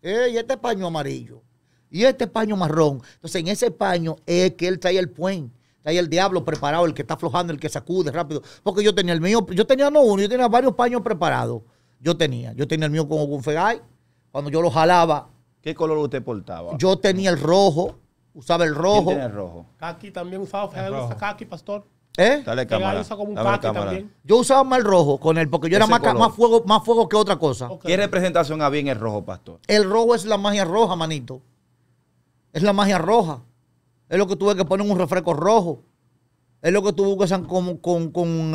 ¡ey! Y este paño amarillo. Y este paño marrón. Entonces, en ese paño es que él trae el puente. Trae el diablo preparado, el que está aflojando, el que sacude rápido. Porque yo tenía el mío, yo tenía no uno, yo tenía varios paños preparados. Yo tenía, yo tenía el mío con fegay. Cuando yo lo jalaba. ¿Qué color usted portaba? Yo tenía el rojo, usaba el rojo. ¿Quién tenía el rojo? Kaki también usaba, el rojo. kaki, pastor. ¿Eh? cámara. Yo usaba más el rojo con él porque yo era más, más, fuego, más fuego que otra cosa. ¿Qué representación había en el rojo, pastor? El rojo es la magia roja, manito. Es la magia roja. Es lo que tuve que poner un refresco rojo. Es lo que tuve que usar con,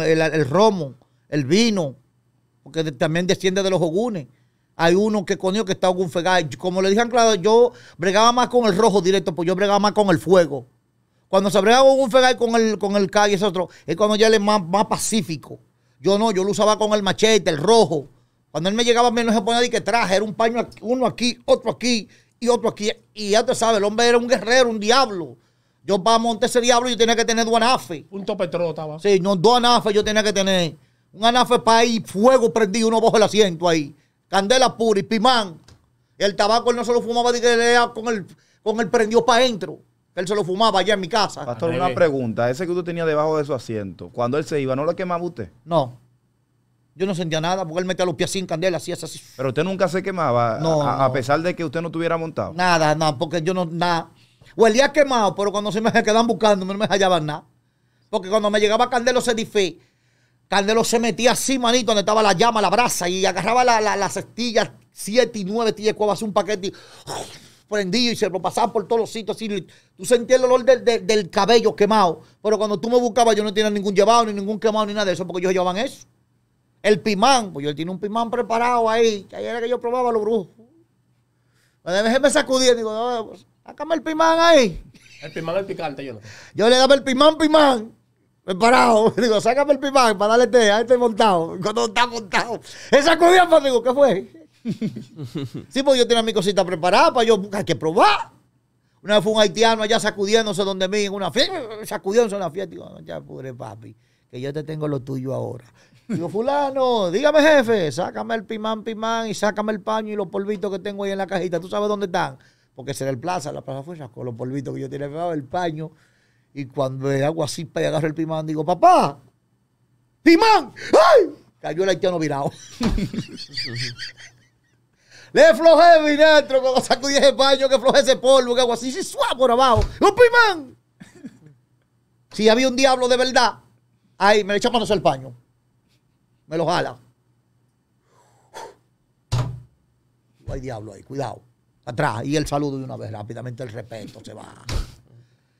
el, romo, el vino. Porque también desciende de los ogunes. Hay uno que ellos que está un fegado. Como le dije claro, yo bregaba más con el rojo directo, pues yo bregaba más con el fuego. Cuando se abría un fegal con el, con el K y ese otro, es cuando ya él es más, más pacífico. Yo no, yo lo usaba con el machete, el rojo. Cuando él me llegaba a mí, no se ponía de que traje, era un paño uno aquí, otro aquí y otro aquí. Y ya te sabes, el hombre era un guerrero, un diablo. Yo para montar ese diablo yo tenía que tener dos anafes. Un topetrón estaba. Sí, no, dos anafes yo tenía que tener. Un anafe para ahí, fuego prendido, uno bajo el asiento ahí. Candela pura y pimán. El tabaco él no se lo fumaba de con el, con el prendido para adentro él se lo fumaba allá en mi casa. Pastor, una pregunta. Ese que usted tenía debajo de su asiento, cuando él se iba, ¿no lo quemaba usted? No. Yo no sentía nada porque él metía los pies sin candela, así, así. Pero usted nunca se quemaba, a, pesar de que usted no estuviera montado. Nada, nada, porque yo no, nada. O día quemado, pero cuando se me quedaban buscando, no me hallaban nada. Porque cuando me llegaba Candelo Sedifé, Candelo se metía así, manito, donde estaba la llama, la brasa, y agarraba la, la, siete y nueve, tía de un paquete y prendido y se lo pasaba por todos los sitios. Así, tú sentías el olor del cabello quemado. Pero cuando tú me buscabas, yo no tenía ningún llevado, ni ningún quemado, ni nada de eso, porque ellos llevaban eso. El pimán, pues yo tenía un pimán preparado ahí. Que ayer que yo probaba los brujos. Me dejé me sacudir, digo, no, pues, me el pimán ahí. El pimán es picante, yo no. Yo le daba el pimán, pimán. Preparado, digo, sácame el pimán para darle a este montado. Cuando está montado. Esa sacudía, pues digo, ¿qué fue? sí, porque yo tenía mi cosita preparada para yo, hay que probar. Una vez fue un haitiano allá sacudiéndose donde mí en una fiesta, sacudiéndose en una fiesta. Digo, ya pobre papi, que yo te tengo lo tuyo ahora. Digo, fulano, dígame jefe, sácame el pimán, pimán y sácame el paño y los polvitos que tengo ahí en la cajita. ¿Tú sabes dónde están? Porque será el plaza, la plaza fue con los polvitos que yo tenía, el paño. Y cuando hago así para agarrar el pimán, digo, papá, pimán, ¡ay! Cayó el haitiano virado. Le flojé el vinagre cuando sacudí ese paño, que flojé ese polvo, que hago así, si suave por abajo. ¡Un pimán! Si había un diablo de verdad, ahí me le echa manos el paño. Me lo jala. Hay diablo ahí, cuidado. Atrás. Y el saludo de una vez, rápidamente el respeto se va.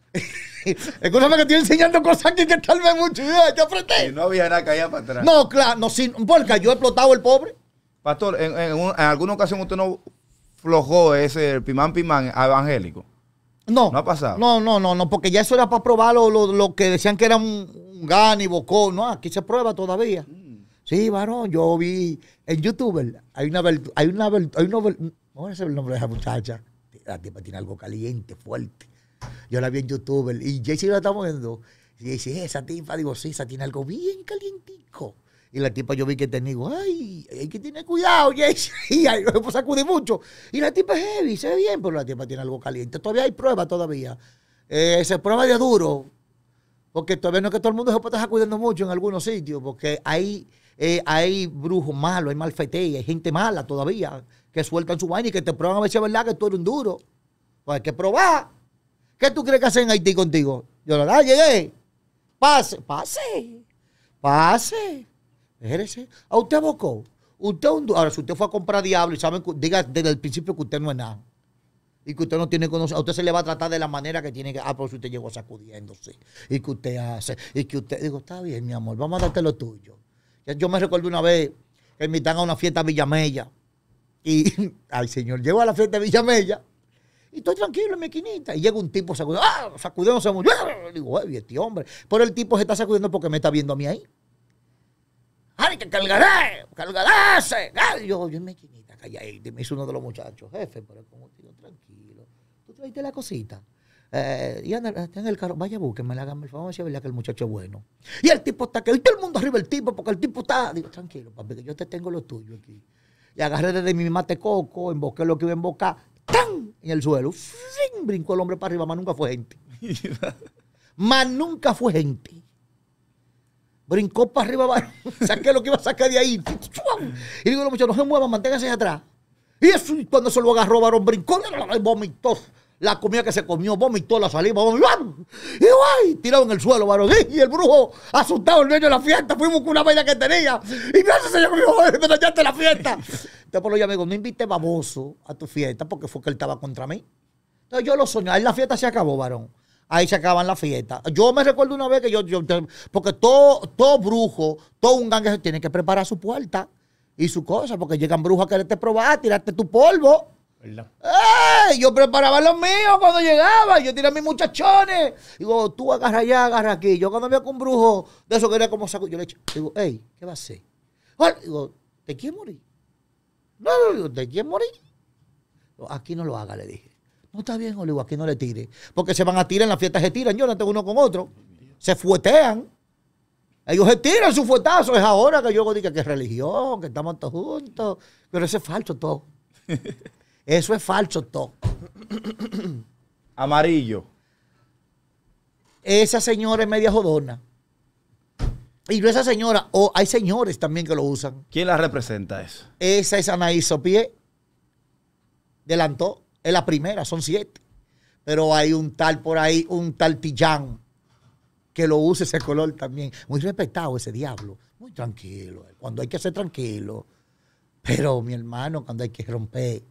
Escúchame que estoy enseñando cosas aquí que tal vez mucho. Ya te Y no había nada que para atrás. No, claro, no, sin porque yo he explotado el pobre. Pastor, en, alguna ocasión usted no flojó ese pimán pimán evangélico. No. No ha pasado. No, no, no, no, porque ya eso era para probar lo, que decían que era un, gani, gan bocó. No, aquí se prueba todavía. Mm. Sí, varón, yo vi en YouTube, hay una hay una hay una, ¿cómo el nombre de esa muchacha. La tipa tiene algo caliente, fuerte. Yo la vi en YouTube y sí la está viendo. Y dice, esa tipa, digo, sí, esa tiene algo bien calientico. Y la tipa yo vi que tenía, ay, hay que tener cuidado, Y ahí lo pues, mucho. Y la tipa es heavy, se ve bien, pero la tipa tiene algo caliente. Todavía hay pruebas todavía. Eh, se prueba de duro. Porque todavía no es que todo el mundo se pueda estar sacudiendo mucho en algunos sitios, porque hay, eh, hay brujos malos, hay malfetes, hay gente mala todavía que sueltan su vaina y que te prueban a ver si es verdad que tú eres un duro. Pues hay que probar. ¿Qué tú crees que hacen en Haití contigo? Yo, la verdad, llegué. Pase, pase, pase. Espérese. A usted abocó. Usted ahora, si usted fue a comprar diablo y sabe, diga desde el principio que usted no es nada y que usted no tiene conocimiento, a usted se le va a tratar de la manera que tiene que, ah, por pues si usted llegó sacudiéndose y que usted hace, y que usted, digo, está bien, mi amor, vamos a darte lo tuyo. Yo me recuerdo una vez que me invitan a una fiesta a Villamella y, ay señor, llego a la fiesta de Villamella y estoy tranquilo en mi esquinita y llega un tipo sacudiendo, ah, sacudiéndose digo, este hombre, pero el tipo se está sacudiendo porque me está viendo a mí ahí. ¡Ay, que cargaré! ¡Cargarase! Yo, yo me chinita, ahí, Me hizo uno de los muchachos, jefe, pero como tío, tranquilo. Tú traiste la cosita. Eh, y anda, está en el carro, vaya, búsquenme, háganme el favor, si es verdad que el muchacho es bueno. Y el tipo está que, y todo el mundo arriba el tipo, porque el tipo está. Digo, tranquilo, papi, que yo te tengo lo tuyo aquí. Y agarré desde mi mate coco, emboqué lo que iba a embocar, ¡tan! En el suelo. ¡Fin! Brincó el hombre para arriba, más nunca fue gente. más nunca fue gente brincó para arriba varón, saqué lo que iba a sacar de ahí. Y digo, muchachos, no se muevan, manténganse atrás. Y eso, cuando eso lo agarró, varón, brincó, vomitó la comida que se comió, vomitó la saliva, vomitó, y ¡ay! tirado en el suelo, varón. Y el brujo, asustado, el dueño de la fiesta, fuimos con una vaina que tenía. Y gracias, señor, me dañaste la fiesta. Entonces, por lo digo, no invité baboso a tu fiesta porque fue que él estaba contra mí. Entonces, yo lo soñé, ahí la fiesta se acabó, varón ahí se acaban las fiestas. Yo me recuerdo una vez que yo, porque todo, todo brujo, todo un gangue tiene que preparar su puerta y su cosa, porque llegan brujos a quererte probar, tirarte tu polvo. ¡Ey! yo preparaba los míos cuando llegaba. Yo tiraba a mis muchachones. Digo, tú agarra allá, agarra aquí. Yo cuando veo con un brujo de eso que era como saco, yo le echo. Digo, ey, ¿qué va a hacer? Digo, ¿te quieres morir? No, no, ¿te quieres morir? aquí no lo haga, le dije. No está bien, Olivo, aquí no le tire. Porque se van a tirar en las fiestas, se tiran, yo no tengo uno con otro. Se fuetean. Ellos se tiran su fuetazo. Es ahora que yo digo que es religión, que estamos todos juntos. Pero eso es falso todo. Eso es falso todo. Amarillo. Esa señora es media jodona. Y no esa señora, o hay señores también que lo usan. ¿Quién la representa eso? Esa es Anaí Sopie. Delantó. Es la primera, son siete. Pero hay un tal por ahí, un tal Tillán, que lo usa ese color también. Muy respetado ese diablo. Muy tranquilo. Eh. Cuando hay que ser tranquilo. Pero mi hermano, cuando hay que romper,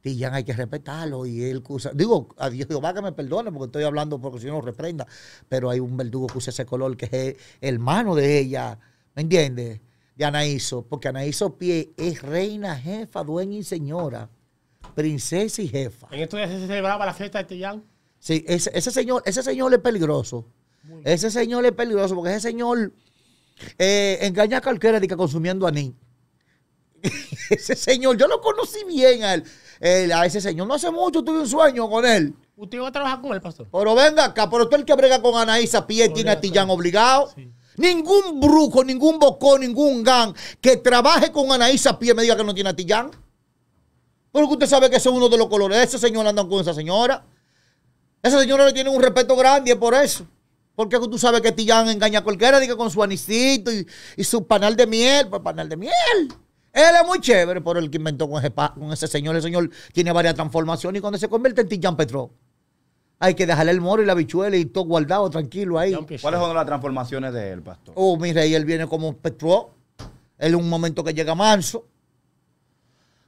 Tillán hay que respetarlo. Y él usa. Digo, a Dios Jehová que me perdone porque estoy hablando porque si no reprenda. Pero hay un verdugo que usa ese color que es el, hermano de ella. ¿Me entiendes? De Anaíso. Porque Anaíso Pie es reina, jefa, dueña y señora princesa y jefa. En estos días se celebraba la fiesta de Tillán. Sí, ese, señor, ese señor es peligroso. Ese señor es peligroso porque ese señor eh, engaña a cualquiera de que consumiendo anís. ese señor, yo lo conocí bien a él. A ese señor, no hace mucho tuve un sueño con él. ¿Usted iba a trabajar con él, pastor? Pero venga acá, pero usted el que brega con Anaísa Pie tiene a Tillán obligado. Ningún brujo, ningún bocón, ningún gang que trabaje con Anaísa Pie me diga que no tiene a Tillán. Porque usted sabe que son uno de los colores. Ese señor anda con esa señora. Esa señora le tiene un respeto grande por eso. Porque tú sabes que Tillán engaña a cualquiera, diga con su anicito y, su panal de miel. Pues panal de miel. Él es muy chévere por el que inventó con ese, con ese señor. El señor tiene varias transformaciones y cuando se convierte en Tillán Petró. hay que dejarle el moro y la bichuela y todo guardado, tranquilo ahí. ¿Cuáles son las transformaciones de él, pastor? Oh, mire, ahí él viene como petro Él en un momento que llega manso.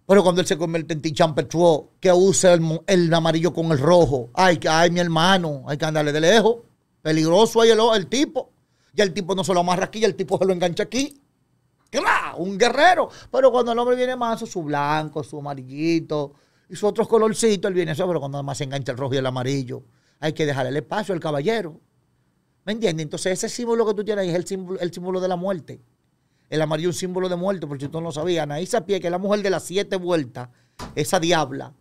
Pero cuando él se convierte en Tichan que usa el, amarillo con el rojo. Ay, ay, mi hermano, hay que andarle de lejos. Peligroso ahí el, el tipo. Y el tipo no se lo amarra aquí, el tipo se lo engancha aquí. ¡Claro! Un guerrero. Pero cuando el hombre viene más, su blanco, su amarillito y su otro colorcito, él viene eso, pero cuando más se engancha el rojo y el amarillo, hay que dejarle el espacio al caballero. ¿Me entiendes? Entonces ese símbolo que tú tienes es el el símbolo de la muerte el amarillo un símbolo de muerte, porque si tú no lo sabías. Anaí Sapie, que es la mujer de las siete vueltas, esa diabla,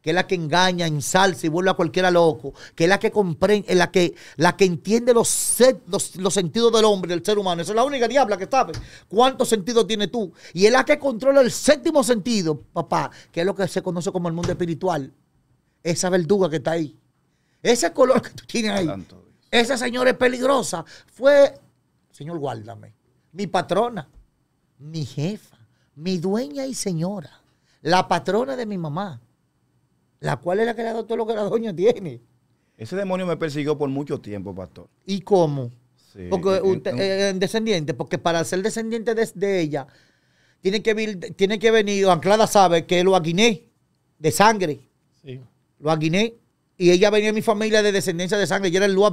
que es la que engaña, ensalza y vuelve a cualquiera loco, que es la que comprende, la que, la que entiende los, los, sentidos del hombre, del ser humano. Esa es la única diabla que sabe cuántos sentidos tiene tú. Y es la que controla el séptimo sentido, papá, que es lo que se conoce como el mundo espiritual. Esa verduga que está ahí. Ese color que tú tienes ahí. Esa señora es peligrosa. Fue, Señor, guárdame. Mi patrona mi jefa, mi dueña y señora, la patrona de mi mamá, la cual es la que le ha dado todo lo que la doña tiene. Ese demonio me persiguió por mucho tiempo, pastor. ¿Y cómo? porque eh, eh, eh, descendiente, porque para ser descendiente de, ella, tiene que, tiene que venir, Anclada sabe que lo aguiné de sangre. Sí. Lo aguiné. Y ella venía de mi familia de descendencia de sangre. Y era el lua,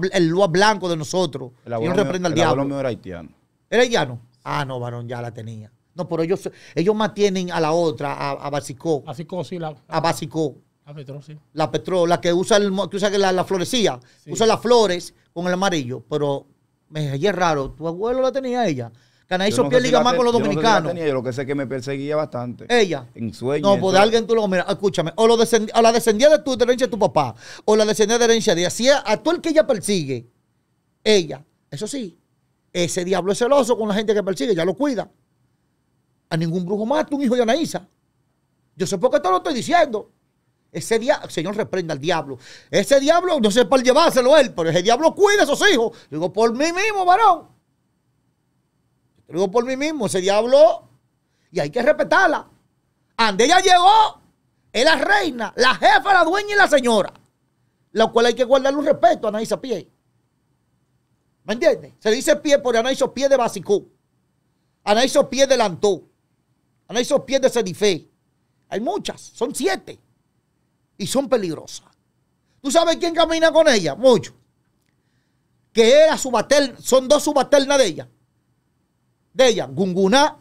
blanco de nosotros. El al diablo. Mío era haitiano. ¿Era haitiano? Ah, no, varón, ya la tenía. No, pero ellos, ellos mantienen a la otra, a, a Basicó. sí, la. A Basicó. A Petró, sí. La Petró, la que usa, la, florecía. Usa las flores con el amarillo. Pero me es raro, tu abuelo la tenía ella. Que no piel liga más con los dominicanos. No la tenía, yo lo que sé que me perseguía bastante. Ella. En sueño. No, pues de alguien tú lo mira, escúchame. O, la descendía de tu herencia de tu papá. O la descendía de herencia de ella. Si a el que ella persigue, ella. Eso sí, ese diablo es celoso con la gente que persigue, ya lo cuida. A ningún brujo mata un hijo de Anaísa. Yo sé por qué te lo estoy diciendo. Ese diablo, Señor, reprenda al diablo. Ese diablo, no sé para llevárselo él, pero ese diablo cuida a sus hijos. digo, por mí mismo, varón. digo, por mí mismo, ese diablo. Y hay que respetarla. Ande ella llegó, es la reina, la jefa, la dueña y la señora. La cual hay que guardarle un respeto a Anaísa Pie. ¿Me entiendes? Se dice pie porque Ana hizo pie de Basicú. Ana hizo pie de Lantú. Ana hizo pie de Sedifé. Hay muchas, son siete. Y son peligrosas. ¿Tú sabes quién camina con ella? Mucho. Que era son dos subaternas de ella. De ella, Gunguna,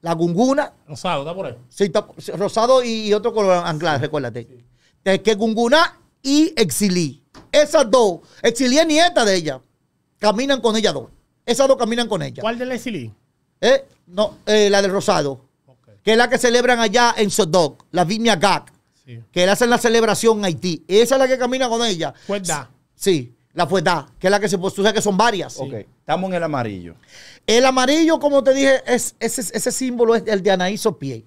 la Gunguna. Rosado, está por ahí. Sí, rosado y, otro color anclado, recuérdate. que Gunguna y Exilí. Esas dos. Exilí es nieta de ella. Caminan con ella dos. Esas dos caminan con ella. ¿Cuál de Leslie ¿Eh? No, eh, la del Rosado. Que es la que celebran allá en Sodok, la Vimia Gag. Sí. Que le hacen la celebración en Haití. Esa es la que camina con ella. Fuerda. Sí, la Fuerda. que es la que se. Tú sabes que son varias. estamos en el amarillo. El amarillo, como te dije, es, ese, símbolo es el de Anaíso Pie.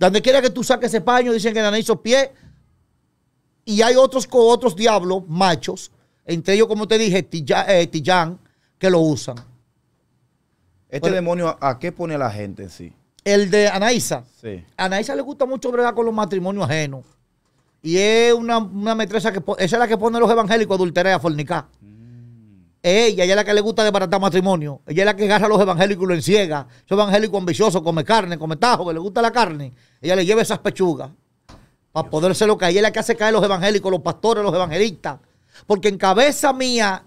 Donde quiera que tú saques ese paño, dicen que Anaíso Pie. Y hay otros, otros diablos machos entre ellos, como te dije, eh, Tillán, que lo usan. ¿Este demonio a qué pone la gente en sí? El de Anaísa. A Anaísa le gusta mucho bregar con los matrimonios ajenos. Y es una, una que esa es la que pone los evangélicos adulterar a fornicar. Mm. Ella, ella es la que le gusta desbaratar matrimonio. Ella es la que agarra a los evangélicos y lo enciega. Es evangélico ambicioso, come carne, come tajo, que le gusta la carne. Ella le lleva esas pechugas para poderse lo que ella es la que hace caer los evangélicos, los pastores, los evangelistas, porque en cabeza mía,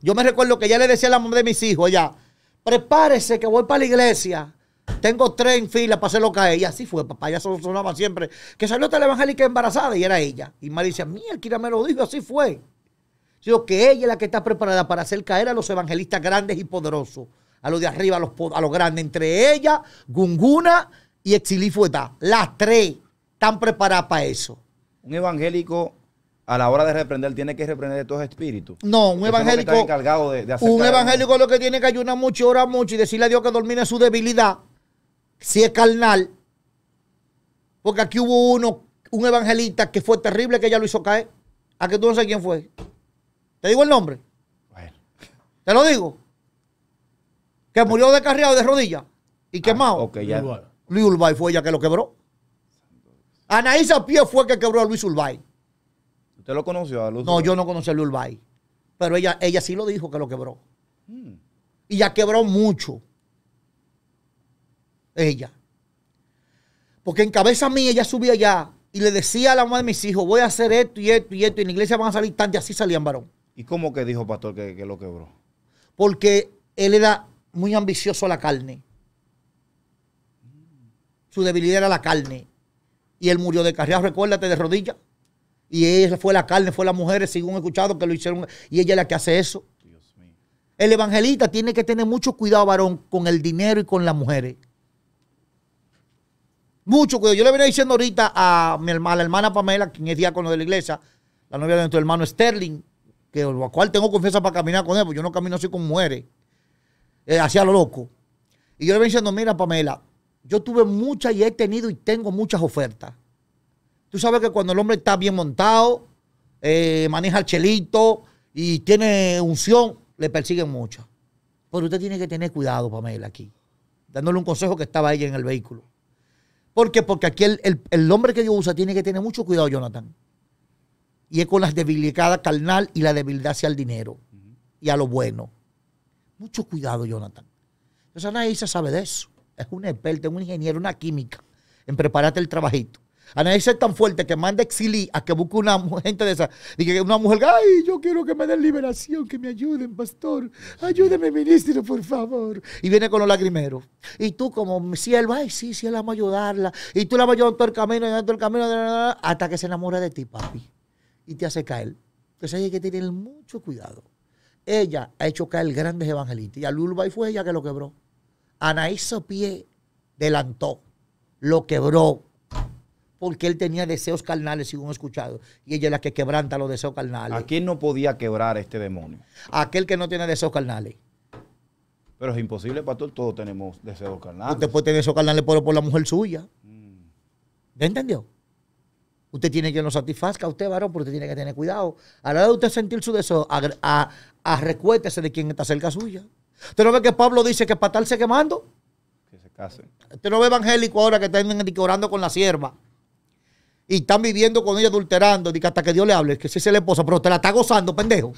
yo me recuerdo que ya le decía a la mamá de mis hijos, ya, prepárese que voy para la iglesia. Tengo tres en fila para hacerlo caer. Y así fue, papá. Ya sonaba siempre. Que salió otra evangélica embarazada y era ella. Y María decía, mira, ya me lo dijo, así fue. Sino que ella es la que está preparada para hacer caer a los evangelistas grandes y poderosos. A los de arriba, a los, a los grandes. Entre ella, Gunguna y Exilifueta. Las tres están preparadas para eso. Un evangélico a la hora de reprender tiene que reprender de todos espíritus. No, un evangélico. un evangélico lo que tiene que ayunar mucho, orar mucho y decirle a Dios que domine su debilidad, si es carnal. Porque aquí hubo uno, un evangelista que fue terrible que ya lo hizo caer. A que tú no sabes quién fue. ¿Te digo el nombre? Bueno. Te lo digo. Que murió descarriado de rodillas y ah, quemado. Ok, ya. Luis Urbay fue ella que lo quebró. Anaísa Pie fue que quebró a Luis Urbay. ¿Usted lo conoció a Lulvay? No, yo no conocí a Lulvay. Pero ella, ella sí lo dijo que lo quebró. Hmm. Y ya quebró mucho. Ella. Porque en cabeza mía ella subía allá y le decía a la mamá de mis hijos, voy a hacer esto y esto y esto, y en la iglesia van a salir tantos, así salían varón. ¿Y cómo que dijo pastor que, que lo quebró? Porque él era muy ambicioso a la carne. Su debilidad era la carne. Y él murió de carrera, recuérdate, de rodillas. Y ella fue la carne, fue la mujer, según he escuchado que lo hicieron. Y ella es la que hace eso. El evangelista tiene que tener mucho cuidado, varón, con el dinero y con las mujeres. Mucho cuidado. Yo le venía diciendo ahorita a mi hermana, la hermana Pamela, quien es diácono de la iglesia, la novia de nuestro hermano Sterling, que lo cual tengo confianza para caminar con él, porque yo no camino así con mujeres, eh, hacia lo loco. Y yo le venía diciendo, mira, Pamela, yo tuve muchas y he tenido y tengo muchas ofertas. Tú sabes que cuando el hombre está bien montado, eh, maneja el chelito y tiene unción, le persiguen mucho. Pero usted tiene que tener cuidado, Pamela, aquí. Dándole un consejo que estaba ella en el vehículo. ¿Por qué? Porque aquí el, el, hombre que Dios usa tiene que tener mucho cuidado, Jonathan. Y es con las debilidades carnal y la debilidad hacia el dinero y a lo bueno. Mucho cuidado, Jonathan. Esa se sabe de eso. Es experto, es un ingeniero, una química en prepararte el trabajito. Anaís es tan fuerte que manda exilí a que busque una gente de esa. Y que una mujer, ay, yo quiero que me den liberación, que me ayuden, pastor. Ayúdeme, ministro, por favor. Y viene con los lagrimeros. Y tú, como sierva, ay, sí, sí, la vamos a ayudarla. Y tú la vas en todo el camino, todo el camino, hasta que se enamora de ti, papi. Y te hace caer. Entonces hay que tener mucho cuidado. Ella ha hecho caer grandes evangelistas. Y a y fue ella que lo quebró. Anaíso pie delantó, lo quebró, porque él tenía deseos carnales, según he escuchado. Y ella es la que quebranta los deseos carnales. ¿A quién no podía quebrar este demonio? Aquel que no tiene deseos carnales. Pero es imposible, pastor, todos tenemos deseos carnales. Usted puede tener deseos carnales por, la mujer suya. ¿De mm. entendió? Usted tiene que no satisfazca, usted varón, porque usted tiene que tener cuidado. A la hora de usted sentir su deseo, a, de quien está cerca suya. ¿Usted no ve que Pablo dice que para estarse quemando? Que se case. ¿Usted no ve evangélico ahora que está orando con la sierva? y están viviendo con ella adulterando, hasta que Dios le hable, que si se la esposa, pero te la está gozando, pendejo.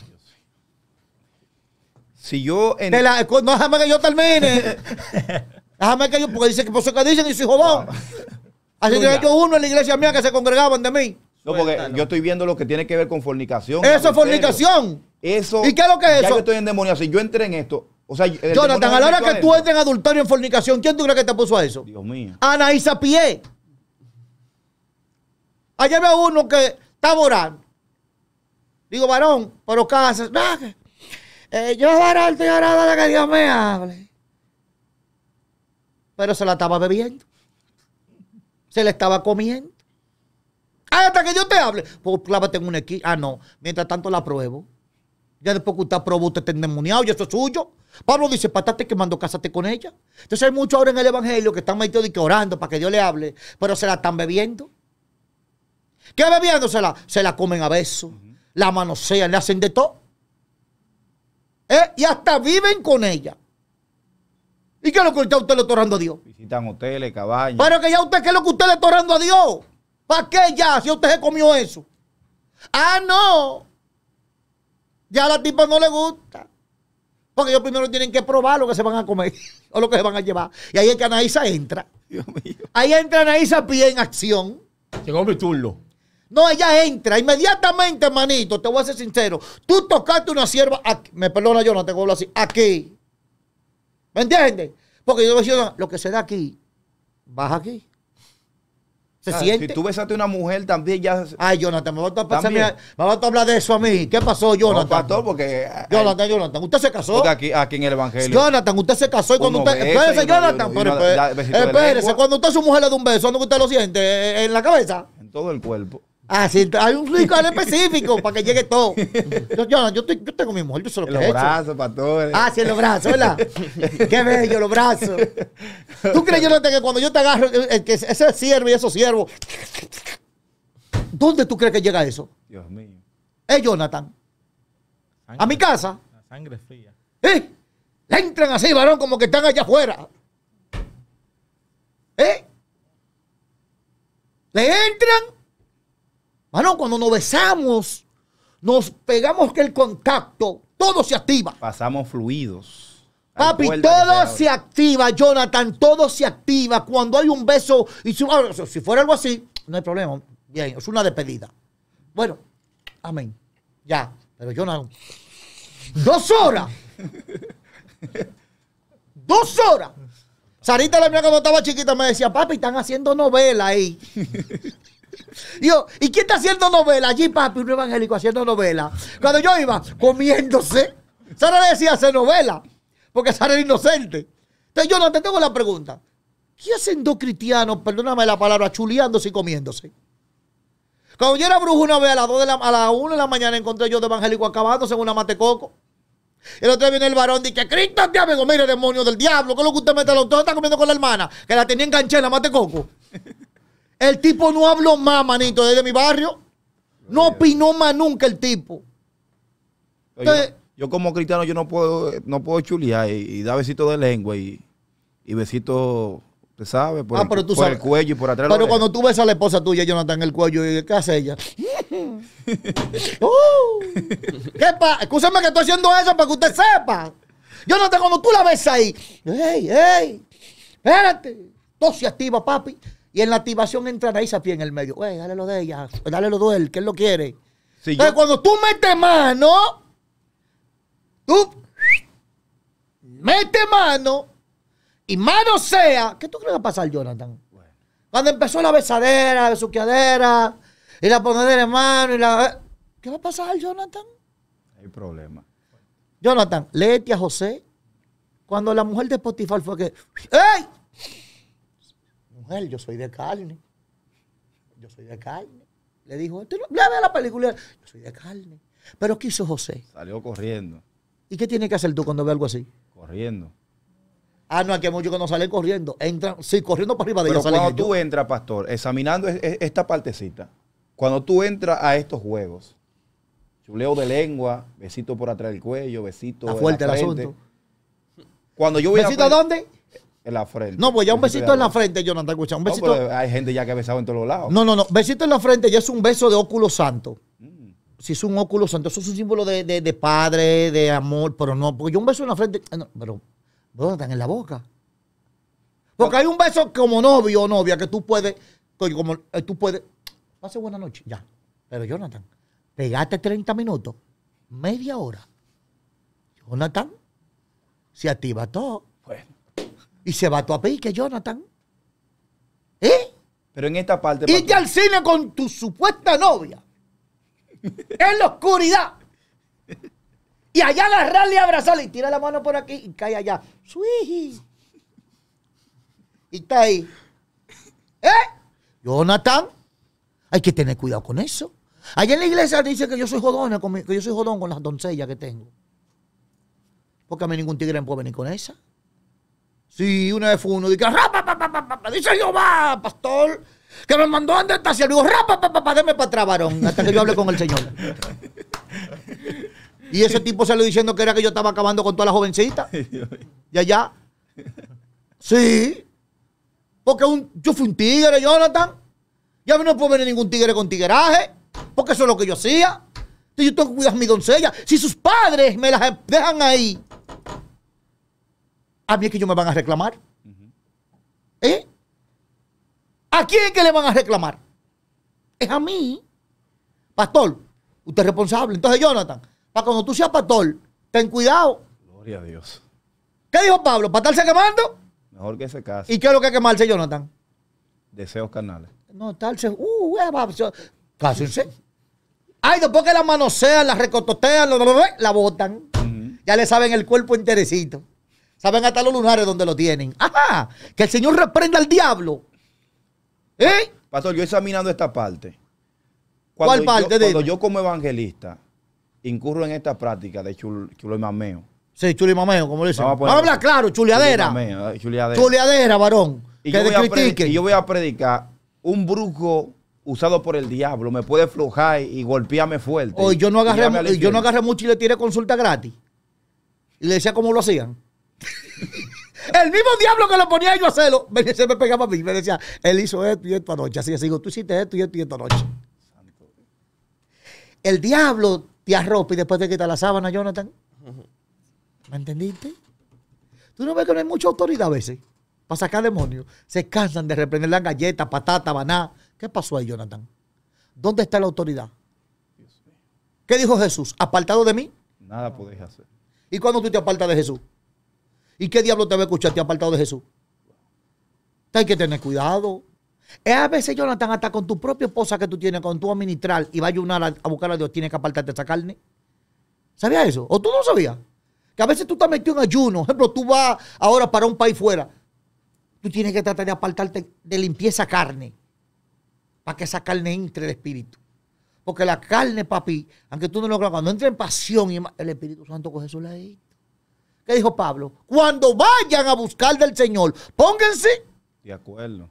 Si yo. no déjame que yo termine. déjame que yo, porque dice que por eso que dicen y soy jodón. Así que hay que uno en la iglesia mía que se congregaban de mí. No, porque yo estoy viendo lo que tiene que ver con fornicación. Eso es fornicación. Eso. ¿Y qué es lo que es eso? Yo estoy en demonio. Si yo entré en esto, o sea, Jonathan, a la hora que tú entres en adulterio en fornicación, ¿quién tú crees que te puso a eso? Dios mío. Anaísa Pie. Ayer veo uno que está orando. Digo, varón, pero casas eh, yo ahora estoy orando de que Dios me hable. Pero se la estaba bebiendo. Se la estaba comiendo. Hasta que yo te hable. Pues clávate en un equipo. Ah, no. Mientras tanto la pruebo. Ya después que usted aprobó, usted está endemoniado y eso es suyo. Pablo dice, patate que mandó casate con ella. Entonces hay muchos ahora en el Evangelio que están metidos y que orando para que Dios le hable, pero se la están bebiendo. ¿Qué bebiendo? Se la, se la comen a besos, la manosean, le hacen de todo. Eh, y hasta viven con ella. ¿Y qué es lo que usted, le está a Dios? Visitan hoteles, caballos Pero que ya usted, ¿qué es lo que usted le está a Dios? ¿Para qué ya si usted se comió eso? Ah, no. Ya a la tipa no le gusta. Porque ellos primero tienen que probar lo que se van a comer o lo que se van a llevar. Y ahí es que Anaísa entra. Dios mío. Ahí entra Anaísa pie en acción. Llegó mi turno. No, ella entra inmediatamente, hermanito te voy a ser sincero. Tú tocaste una sierva, aquí. me perdona Jonathan, no te vuelvo así, aquí. ¿Me entiendes? Porque yo decía, lo que se da aquí, baja aquí. Se ah, siente. Si tú besaste a una mujer también ya. Ay, Jonathan, me vas a, me a hablar de eso a mí. ¿Qué pasó, Jonathan? porque. Eh, eh, Jonathan, Jonathan, usted se casó. aquí, aquí en el Evangelio. Jonathan, usted se casó y cuando usted. Espérese, Jonathan. espérese, cuando usted a su mujer le da un beso, ¿dónde usted lo siente? ¿En la cabeza? En todo el cuerpo. Ah, sí, hay un ritual específico para que llegue todo. Yo, yo, tengo mi mujer, yo se lo que Los he brazos, para Ah, sí, los brazos, ¿verdad? Qué bello, los brazos. ¿Tú crees, Jonathan, que cuando yo te agarro, eh, eh, que ese siervo y esos siervos, ¿dónde tú crees que llega eso? Dios mío. Eh, Jonathan. a mi casa. La sangre fría. ¿Eh? Le entran así, varón, como que están allá afuera. ¿Eh? Le entran Mano, cuando nos besamos, nos pegamos que el contacto, todo se activa. Pasamos fluidos. Papi, todo se activa, Jonathan, todo se activa cuando hay un beso. Y ah, si, si fuera algo así, no hay problema. Bien, es una despedida. Bueno, amén. Ya, pero Jonathan, dos horas. dos horas. Sarita, la mía cuando estaba chiquita, me decía, papi, están haciendo novela ahí. yo, ¿y quién está haciendo novela? Allí, papi, un evangélico haciendo novela. Cuando yo iba comiéndose, Sara le decía hacer novela, porque Sara era inocente. Entonces yo no te tengo la pregunta. ¿Qué hacen dos cristianos, perdóname la palabra, chuleándose y comiéndose? Cuando yo era brujo una vez a las de la, a las 1 de la mañana encontré yo de evangélico acabándose en una matecoco. El otro día viene el varón y dice, Cristo es Mire, demonio del diablo, ¿qué es lo que usted mete a los Está comiendo con la hermana, que la tenía enganchada en la matecoco. El tipo no habló más, manito, desde mi barrio. No opinó más nunca el tipo. yo, como cristiano yo no puedo, no puedo chulear y, da dar besitos de lengua y, y besitos, te sabes, ah, por, el, por cuello y por atrás. Pero cuando tú ves a la esposa tuya, ella no está en el cuello, y, ¿qué hace ella? uh, ¿Qué pa? Escúchame que estoy haciendo eso para que usted sepa. Yo no Jonathan, cuando tú la ves ahí, ¡ey, ey! Espérate, todo se activa, papi. Y en la activación entra a pie en el medio. Güey, dale lo de ella, pues, dale lo de él, que él lo quiere. Entonces, cuando tú metes mano, tú metes mano y mano sea. ¿Qué tú crees que va a pasar, Jonathan? Cuando empezó la besadera, la besuqueadera, y la ponedera en mano, y la. Eh, ¿Qué va a pasar, Jonathan? Hay problema. Jonathan, léete a José. Cuando la mujer de Spotify fue que. ¡Ey! yo soy de carne. Yo soy de carne. Le dijo, "Esto a la película. Yo soy de carne. Pero ¿qué hizo José? Salió corriendo. ¿Y qué tiene que hacer tú cuando ve algo así? Corriendo. Ah, no, aquí hay muchos que no salen corriendo. Entran, sí, corriendo para arriba de Pero cuando tú entras, pastor, examinando esta partecita, cuando tú entras a estos juegos, chuleo de lengua, besito por atrás del cuello, besito. Está fuerte asunto. Cuando yo voy ¿Besito a dónde? En la frente. No, pues ya un besito, en la frente, Jonathan, escucha. Un besito. hay gente ya que ha besado en todos lados. No, no, no. Besito en la frente ya es un beso de óculo santo. Si es un óculo santo, eso es un símbolo de, padre, de amor, pero no. Porque yo un beso en la frente. Eh, pero, Jonathan, en la boca. Porque hay un beso como novio o novia que tú puedes. Como, eh, tú puedes. Pase buena noche, ya. Pero, Jonathan, pegaste 30 minutos, media hora. Jonathan, se activa todo y se va a que Jonathan. ¿Eh? Pero en esta parte. Y al cine con tu supuesta novia. en la oscuridad. Y allá agarrarle y abrazarle. Y tira la mano por aquí y cae allá. ¡Sui! Y está ahí. ¿Eh? Jonathan, hay que tener cuidado con eso. Allá en la iglesia dice que yo soy jodona, que yo soy jodón con las doncellas que tengo. Porque a mí ningún tigre me puede venir con esa. Sí, una vez fue uno. Dice rapa, pa, dice Jehová, pastor, que me mandó a andar hacia Digo, rapa, pa, para atrás, varón, hasta que yo hable con el Señor. Y ese tipo salió diciendo que era que yo estaba acabando con toda la jovencita Y allá. Sí. Porque un, yo fui un tigre, Jonathan. Ya no puedo venir ningún tigre con tigueraje. Porque eso es lo que yo hacía. Yo tengo que cuidar a mi doncella. Si sus padres me las dejan ahí, ¿A mí es que ellos me van a reclamar? ¿Eh? ¿A quién es que le van a reclamar? Es a mí. Pastor, usted es responsable. Entonces, Jonathan, para cuando tú seas pastor, ten cuidado. Gloria a Dios. ¿Qué dijo Pablo? ¿Para estarse quemando? Mejor que se case. ¿Y qué es lo que quemarse, Jonathan? Deseos carnales. No, estarse. Uh, uh, Cásense. Ay, después que la manosean, la recototean, la botan. Ya le saben el cuerpo enterecito. Saben hasta los lunares donde lo tienen. ¡Ajá! Que el Señor reprenda al diablo. ¿Eh? Pastor, yo examinando esta parte. ¿Cuál parte? Yo, de cuando yo como evangelista incurro en esta práctica de chulo y mameo. Sí, chulo mameo, como le dicen. Vamos a, Habla claro, chuliadera. Eh, chuleadera, varón. Y que yo, voy a y yo voy a predicar un brujo usado por el diablo, me puede flojar y golpearme fuerte. Hoy yo no agarré, yo no agarré mucho y le tiré consulta gratis. Y le decía cómo lo hacían. El mismo diablo que lo ponía yo a hacerlo, me, se me pegaba a mí. Me decía, él hizo esto y esto anoche. Así que digo, tú hiciste esto y esto y esto anoche. El diablo te arropa y después te quita la sábana, Jonathan. ¿Me entendiste? Tú no ves que no hay mucha autoridad a veces para sacar demonios. Se cansan de reprender la galleta, patata, baná. ¿Qué pasó ahí, Jonathan? ¿Dónde está la autoridad? ¿Qué dijo Jesús? ¿Apartado de mí? Nada podéis hacer. ¿Y cuando tú te apartas de Jesús? ¿Y qué diablo te va a escuchar te apartado de Jesús? Hay que tener cuidado. Es a veces, Jonathan, hasta con tu propia esposa que tú tienes, con tu administral, y va a ayunar a, buscar a Dios, tienes que apartarte de esa carne. ¿Sabías eso? ¿O tú no sabías? Que a veces tú estás metido en ayuno. Por ejemplo, tú vas ahora para un país fuera. Tú tienes que tratar de apartarte de limpieza carne. Para que esa carne entre el espíritu. Porque la carne, papi, aunque tú no lo creas, cuando entra en pasión, el Espíritu Santo coge la ley. ¿Qué dijo Pablo? Cuando vayan a buscar del Señor, pónganse. De acuerdo.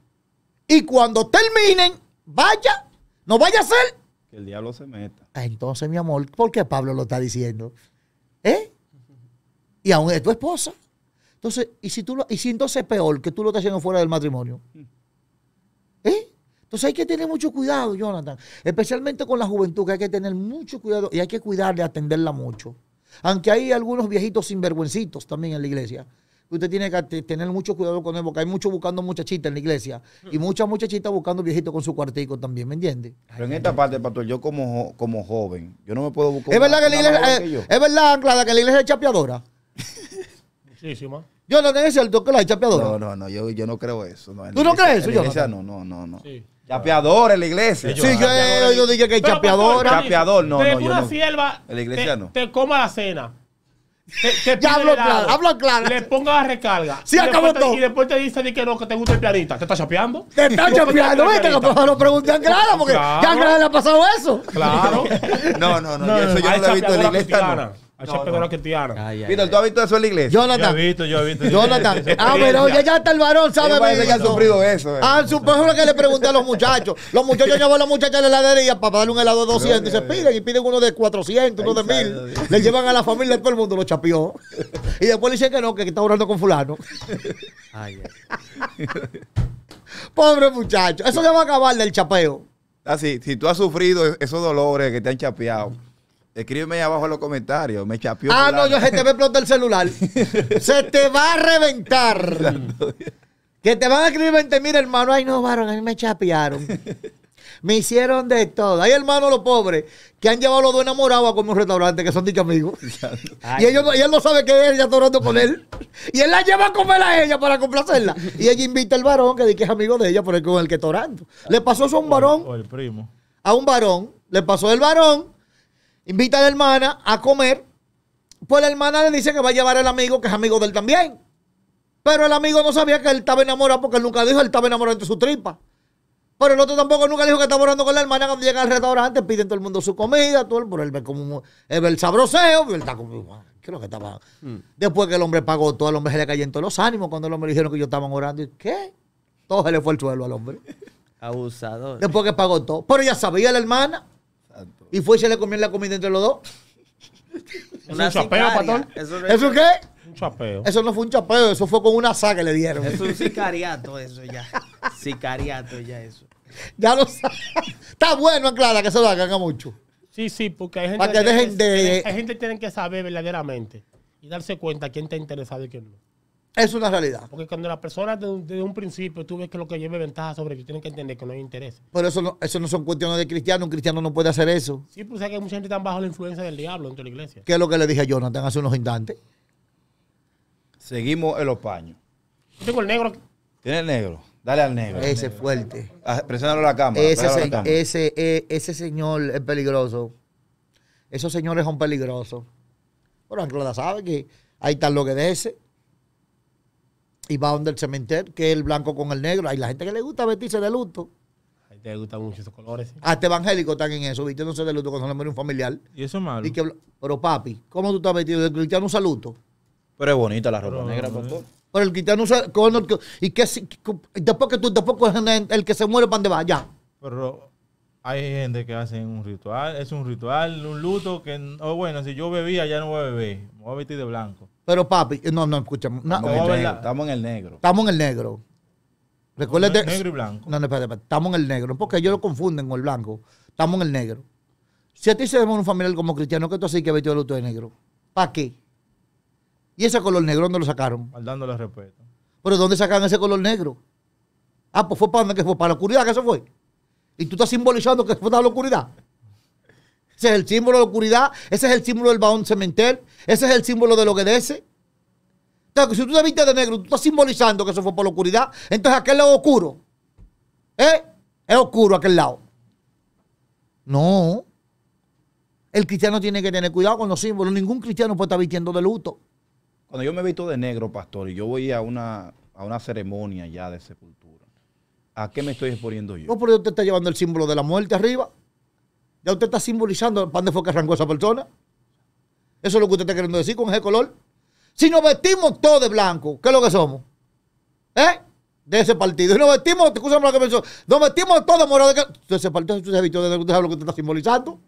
Y cuando terminen, vaya, no vaya a ser. Que el diablo se meta. Ah, entonces, mi amor, ¿por qué Pablo lo está diciendo? ¿Eh? Y aún es tu esposa. Entonces, ¿y si, tú lo, y entonces es peor que tú lo estás haciendo fuera del matrimonio? ¿Eh? Entonces hay que tener mucho cuidado, Jonathan. Especialmente con la juventud, que hay que tener mucho cuidado y hay que cuidarle, atenderla mucho. Aunque hay algunos viejitos sinvergüencitos también en la iglesia. Usted tiene que tener mucho cuidado con él, porque hay muchos buscando muchachitas en la iglesia y hmm. muchas muchachitas buscando viejitos con su cuartico también, ¿me entiende? Pero en esta parte, pastor, yo como, como joven, yo no me puedo buscar. ¿Es verdad, que la iglesia, ¿es Anclada, que la iglesia es chapeadora? Muchísima. Yo no, tengo cierto que la chapeadora. No, no, no, yo, no creo eso. ¿Tú no crees eso, yo? No, no, no, no. Sí. Chapeador en la iglesia. Sí, yo, dije que hay chapeador chapeador, no, no, una sierva en la iglesia te, te coma la cena. Te, te ya hablo claro, hablo claro. Le ponga la recarga. Sí, acabó todo. Y después te dice que no, que te gusta el pianista. ¿Te está chapeando? Te está chapeando, viste, que no preguntan claro, porque ya a le ha pasado eso. Claro. no, no, no, eso yo no lo he visto en la iglesia. Hacha no, que mira ¿tú has visto eso en la iglesia? Jonathan. Yo he visto, yo he visto. Jonathan. ah, pero ya, ya está el varón, sabe Parece ya ha sufrido eso. Eh. Ah, supongo que le pregunté a los muchachos. Los muchachos llevan a los muchachos a la heladería para darle un helado de 200 y se piden y piden uno de 400, uno de 1000. Le llevan a la familia de todo el mundo, los chapeó Y después le dicen que no, que está orando con fulano. Ay, Pobre muchacho. Eso ya va a acabar del chapeo. Así, ah, si tú has sufrido esos dolores que te han chapeado Escríbeme ahí abajo en los comentarios. Me chapeó. Ah, no, yo se te ve a el celular. se te va a reventar. que te van a escribir 20 mil hermano. Ay, no, varón, a mí me chapearon. Me hicieron de todo. Hay hermanos los pobres que han llevado a los dos enamorados a comer un restaurante, que son dichos amigos. Y ellos, él no sabe que es, ella está orando con él. Y él la lleva a comer a ella para complacerla. Y ella invita al varón que dice que es amigo de ella por el, con el que está orando. Le pasó eso a un varón. el primo. A un varón. Le pasó el varón Invita a la hermana a comer. Pues la hermana le dice que va a llevar al amigo, que es amigo de él también. Pero el amigo no sabía que él estaba enamorado porque él nunca dijo que él estaba enamorado entre su tripa. Pero el otro tampoco nunca dijo que estaba orando con la hermana cuando llega al restaurante, piden todo el mundo su comida, todo el, pero él ve como el sabroseo, él está como, ¿qué es lo que estaba? Mm. Después que el hombre pagó todo, al hombre se le cayó en todos los ánimos cuando el hombre le dijeron que yo estaban orando. ¿Y qué? Todo se le fue el suelo al hombre. Abusador. Después que pagó todo. Pero ya sabía la hermana y fue y se le comió la comida entre los dos. un chapeo, patrón. ¿Eso, qué? Un chapeo. Eso no fue un chapeo, eso fue con una saca que le dieron. Es un sicariato eso ya. sicariato ya eso. Ya lo sabes. Está bueno, Clara, que se lo hagan mucho. Sí, sí, porque hay gente, que, dejen de... hay gente que tiene que saber verdaderamente y darse cuenta quién está interesado y quién no. Es una realidad. Porque cuando las personas desde un principio tú ves que lo que lleve ventaja sobre ti, tienen que entender que no hay interés. Pero eso no, eso no son cuestiones de cristiano. Un cristiano no puede hacer eso. Sí, pues que hay mucha gente está bajo la influencia del diablo dentro de la iglesia. ¿Qué es lo que le dije a Jonathan hace unos instantes? Seguimos en los paños. Yo tengo el negro. ¿Tiene el negro? Dale al negro. Ese es fuerte. Ah, Presénalo a la cámara. Ese, e, Ese, señor es peligroso. Esos señores son peligrosos. Bueno, Anclada sabe que ahí está lo que de ese y va donde el cementerio, que es el blanco con el negro. Hay la gente que le gusta vestirse de luto. A gente le gustan mucho esos colores. Hasta evangélicos están en eso, ¿viste? No sé de luto cuando se le muere un familiar. Y eso es malo. pero papi, ¿cómo tú estás vestido? El cristiano usa luto. Pero es bonita la ropa negra, pastor. Pero el cristiano usa... ¿Y y que, después que tú tampoco es el que se muere para donde va, ya. Pero hay gente que hace un ritual, es un ritual, un luto que, oh, bueno, si yo bebía ya no voy a beber, me voy a vestir de blanco. Pero papi, no, no, escuchamos. Estamos, en el negro. Estamos en el negro. Negro y blanco. No, no, espérate, Estamos en el negro. Porque ellos lo confunden con el blanco. Estamos en el negro. Si a ti se un familiar como cristiano, que tú haces? que vestido de luto de negro? ¿Para qué? Y ese color negro, ¿dónde lo sacaron? Dándole respeto. ¿Pero dónde sacaron ese color negro? Ah, pues fue para que fue, para la oscuridad que eso fue. Y tú estás simbolizando que fue para la oscuridad. Ese es el símbolo de la oscuridad. Ese es el símbolo del baón cementer. Ese es el símbolo de lo que dese. Entonces, si tú te viste de negro, tú estás simbolizando que eso fue por la oscuridad. Entonces, aquel lado oscuro. ¿Eh? Es oscuro aquel lado. No. El cristiano tiene que tener cuidado con los símbolos. Ningún cristiano puede estar vistiendo de luto. Cuando yo me visto de negro, pastor, y yo voy a una, a una ceremonia ya de sepultura, ¿a qué me estoy exponiendo yo? No, pero yo te está llevando el símbolo de la muerte arriba. Ya usted está simbolizando para dónde fue que arrancó esa persona. Eso es lo que usted está queriendo decir con ese color. Si nos vestimos todos de blanco, ¿qué es lo que somos? ¿Eh? De ese partido. Si nos vestimos, escúchame lo que pensó, nos vestimos todos de morado. De ese partido, usted se vistió de usted sabe lo que usted está simbolizando.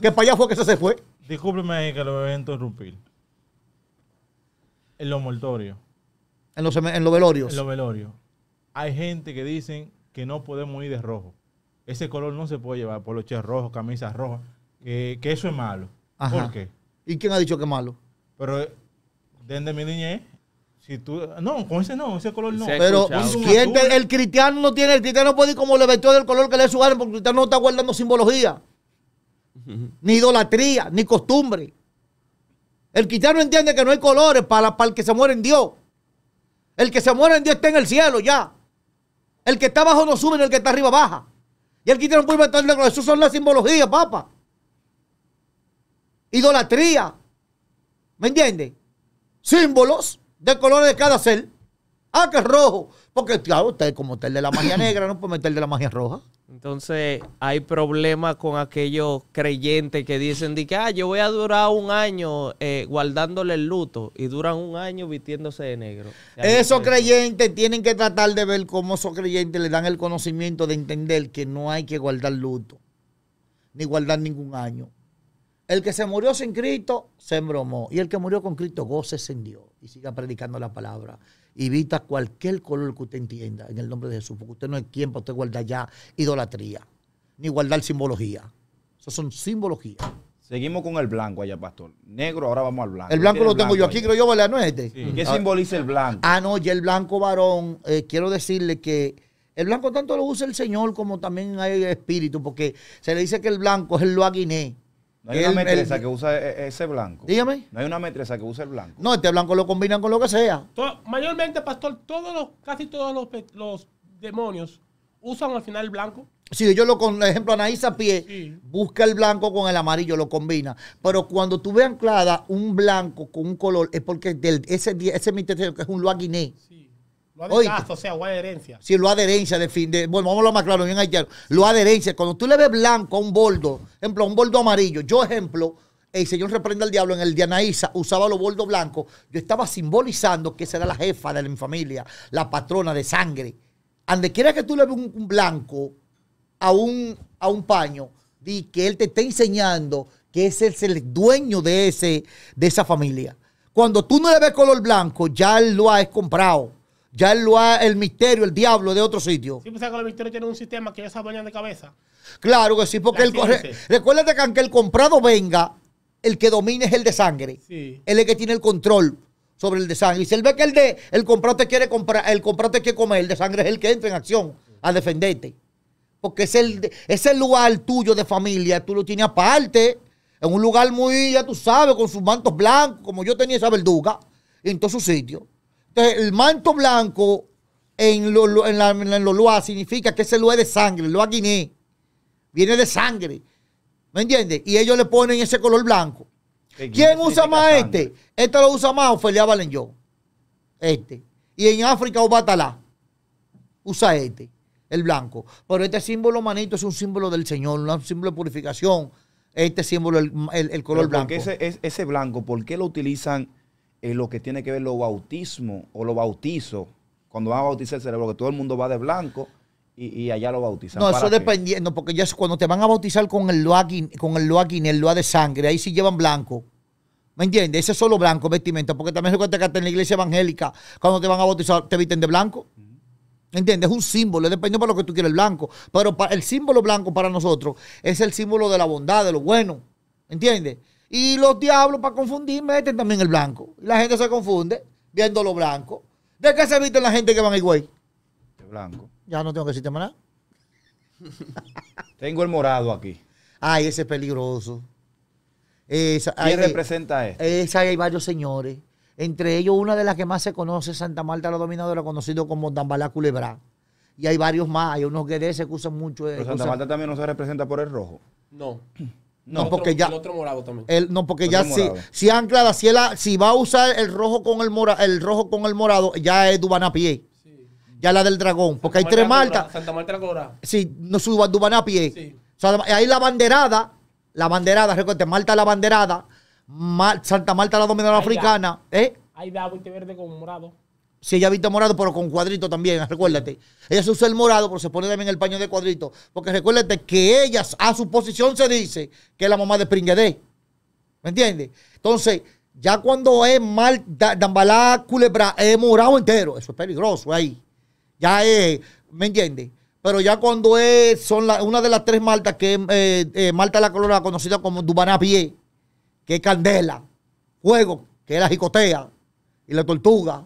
Que para allá fue que se se fue. Discúlpeme ahí que lo voy a interrumpir. En los mortorios. En los, en velorios. En los velorios. Hay gente que dicen que no podemos ir de rojo ese color no se puede llevar, poloche rojos, camisas rojas, que, eso es malo. ¿Por qué? ¿Y quién ha dicho que es malo? Pero eh, desde mi niñez, si tú, no, con ese no, ese color no. Pero el cristiano no tiene, el cristiano puede ir como le vestió del color que le sugaron, porque el cristiano no está guardando simbología, ni idolatría, ni costumbre. El cristiano entiende que no hay colores para, para el que se muere en Dios. El que se muere en Dios está en el cielo ya. El que está abajo no sube, el que está arriba baja. Y el que puede negro. Eso son las simbologías, papá. Idolatría. ¿Me entiende? Símbolos de colores de cada ser. Ah, que rojo. Porque, claro, usted, como usted de la magia negra, no puede meter de la magia roja. Entonces hay problemas con aquellos creyentes que dicen de que ah, yo voy a durar un año eh, guardándole el luto y duran un año vistiéndose de negro. Esos creyentes tienen que tratar de ver cómo esos creyentes le dan el conocimiento de entender que no hay que guardar luto, ni guardar ningún año. El que se murió sin Cristo se embromó y el que murió con Cristo goce en Dios y siga predicando la palabra evita cualquier color que usted entienda en el nombre de Jesús, porque usted no es quien para usted guardar ya idolatría, ni guardar simbología. Eso son simbologías. Seguimos con el blanco allá, pastor. Negro, ahora vamos al blanco. El blanco lo tengo yo aquí, creo yo, ¿verdad? ¿No es este? ¿Qué ah. simboliza el blanco? Ah, no, y el blanco varón, eh, quiero decirle que el blanco tanto lo usa el Señor como también hay espíritu, porque se le dice que el blanco es el loaguiné. No hay una metresa que usa e-, e-, ese blanco. Dígame. No hay una metresa que use el blanco. No, este blanco lo combinan con lo que sea. mayormente, pastor, todos los, casi todos los, los demonios usan al final el blanco. Sí, yo lo con ejemplo Anaísa Pie busca el blanco con el amarillo, lo combina. Pero cuando tú ves anclada un blanco con un color, es porque del, ese, ese es un loa lo de o sea, lo adherencia. Sí, lo de fin. bueno, vamos a más claro, bien Lo adherencia. Cuando tú le ves blanco a un bordo, ejemplo, a un bordo amarillo, yo, ejemplo, el Señor reprende al diablo en el de Anaísa, usaba los bordos blancos. Yo estaba simbolizando que será la jefa de la familia, la patrona de sangre. Ande quiera que tú le ves un blanco a un, a un paño, di que él te está enseñando que ese es el dueño de, ese, de esa familia. Cuando tú no le ves color blanco, ya lo has comprado. Ya el misterio, el diablo de otro sitio. Sí, pues el misterio tiene un sistema que ya se de cabeza. Claro que sí, porque el Recuérdate que aunque el comprado venga, el que domina es el de sangre. Él es el que tiene el control sobre el de sangre. Y si él ve que el de el comprado te quiere comprar, el comprado te comer, el de sangre es el que entra en acción a defenderte. Porque es el, es el lugar tuyo de familia, tú lo tienes aparte, en un lugar muy, ya tú sabes, con sus mantos blancos, como yo tenía esa verduga, en todo su sitio el manto blanco en los en, significa que ese Lua es de sangre, Lua Guiné. Viene de sangre. ¿Me entiendes? Y ellos le ponen ese color blanco. ¿Quién usa más este? Este lo usa más Ofelia Valenjo, Este. Y en África o Usa este, el blanco. Pero este símbolo, manito, es un símbolo del Señor, un símbolo de purificación. Este símbolo, el, el, color blanco. Ese, ese blanco, ¿por qué lo utilizan? en lo que tiene que ver lo bautismo o lo bautizo Cuando van a bautizar el cerebro, que todo el mundo va de blanco y, allá lo bautizan. No, eso dependiendo, porque ya cuando te van a bautizar con el loa, con el loa, el de sangre, ahí sí llevan blanco. ¿Me entiendes? Ese es solo blanco vestimenta, porque también recuerda que en la iglesia evangélica, cuando te van a bautizar, te visten de blanco. ¿Me entiendes? Es un símbolo, depende para lo que tú quieras blanco. Pero el símbolo blanco para nosotros es el símbolo de la bondad, de lo bueno. ¿Me entiendes? Y los diablos, para confundir, meten también el blanco. la gente se confunde viendo lo blanco. ¿De qué se visten la gente que van a güey? De blanco. Ya no tengo que decirte nada. tengo el morado aquí. Ay, ese es peligroso. Esa, representa esto? Esa hay varios señores. Entre ellos, una de las que más se conoce, Santa Marta la Dominadora, conocido como Dambalá Culebrá. Y hay varios más. Hay unos guedes que usan mucho. Eh, Pero Santa Marta también no se representa por el rojo. No. No, porque ya. El no, porque ya si, si ancla si, si va a usar el rojo con el, mora, el rojo con el morado, ya es Dubanapie. Sí. Ya la del dragón. Porque hay tres maltas. Santa Marta la Sí, no suba Dubanapie. Sí. O sea, ahí la banderada, la banderada, recuerden, Malta la banderada, Santa Marta la dominadora africana. ¿eh? Hay de verde con morado si ella viste morado, pero con cuadrito también, recuérdate. Ella se usa el morado, pero se pone también el paño de cuadrito. Porque recuérdate que ella, a su posición, se dice que es la mamá de Springede. ¿Me entiendes? Entonces, ya cuando es mal, dambalá, culebra, es morado entero. Eso es peligroso ahí. Ya es, ¿me entiendes? Pero ya cuando es, son una de las tres maltas, que es eh, eh, Malta la Colorada, conocida como Dubaná que es Candela, Juego, que es la jicotea y la tortuga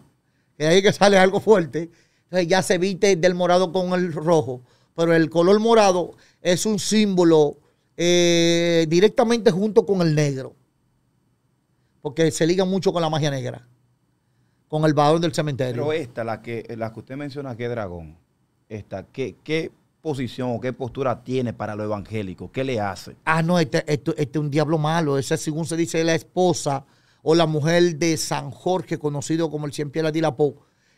y ahí que sale algo fuerte. Entonces ya se viste del morado con el rojo, pero el color morado es un símbolo eh, directamente junto con el negro, porque se liga mucho con la magia negra, con el varón del cementerio. Pero esta, la que, la que usted menciona, que dragón, esta, ¿qué, qué posición o qué postura tiene para lo evangélico? ¿Qué le hace? Ah, no, este, este, este es un diablo malo, esa según se dice es la esposa o la mujer de San Jorge, conocido como el Cien la de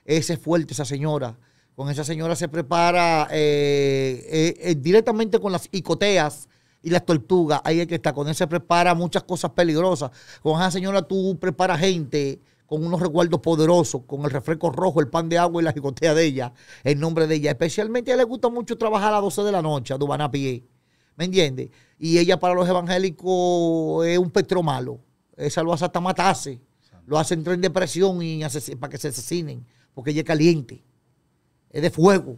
Ese es fuerte, esa señora. Con esa señora se prepara eh, eh, eh, directamente con las icoteas y las tortugas. Ahí es que está. Con él se prepara muchas cosas peligrosas. Con esa señora tú preparas gente con unos recuerdos poderosos, con el refresco rojo, el pan de agua y la jicotea de ella, en nombre de ella. Especialmente a ella le gusta mucho trabajar a las 12 de la noche, a Dubaná Pie. ¿Me entiendes? Y ella para los evangélicos es un petro malo. Esa lo hace hasta matarse. Lo hace entrar en depresión y para que se asesinen. Porque ella es caliente. Es de fuego.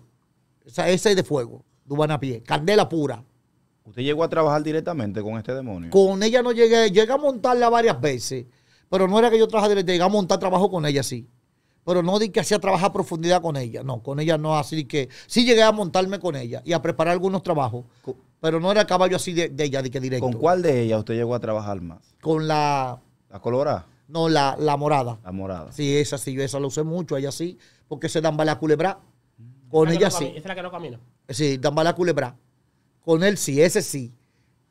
Esa, es de fuego. Dubanapié, Pie. Candela pura. ¿Usted llegó a trabajar directamente con este demonio? Con ella no llegué. Llegué a montarla varias veces. Pero no era que yo trabajara directamente. Llegué a montar trabajo con ella, sí. Pero no di que hacía trabajar a profundidad con ella. No, con ella no. Así que sí llegué a montarme con ella y a preparar algunos trabajos. Pero no era caballo así de, ella, de que directo. ¿Con cuál de ella usted llegó a trabajar más? Con la. ¿La colorada? No, la, morada. La morada. Sí, esa sí, yo esa la usé mucho, ella sí, porque se dan bala Con ella sí. Esa es la que no camina. Sí, dan bala culebra. Con él sí, ese sí.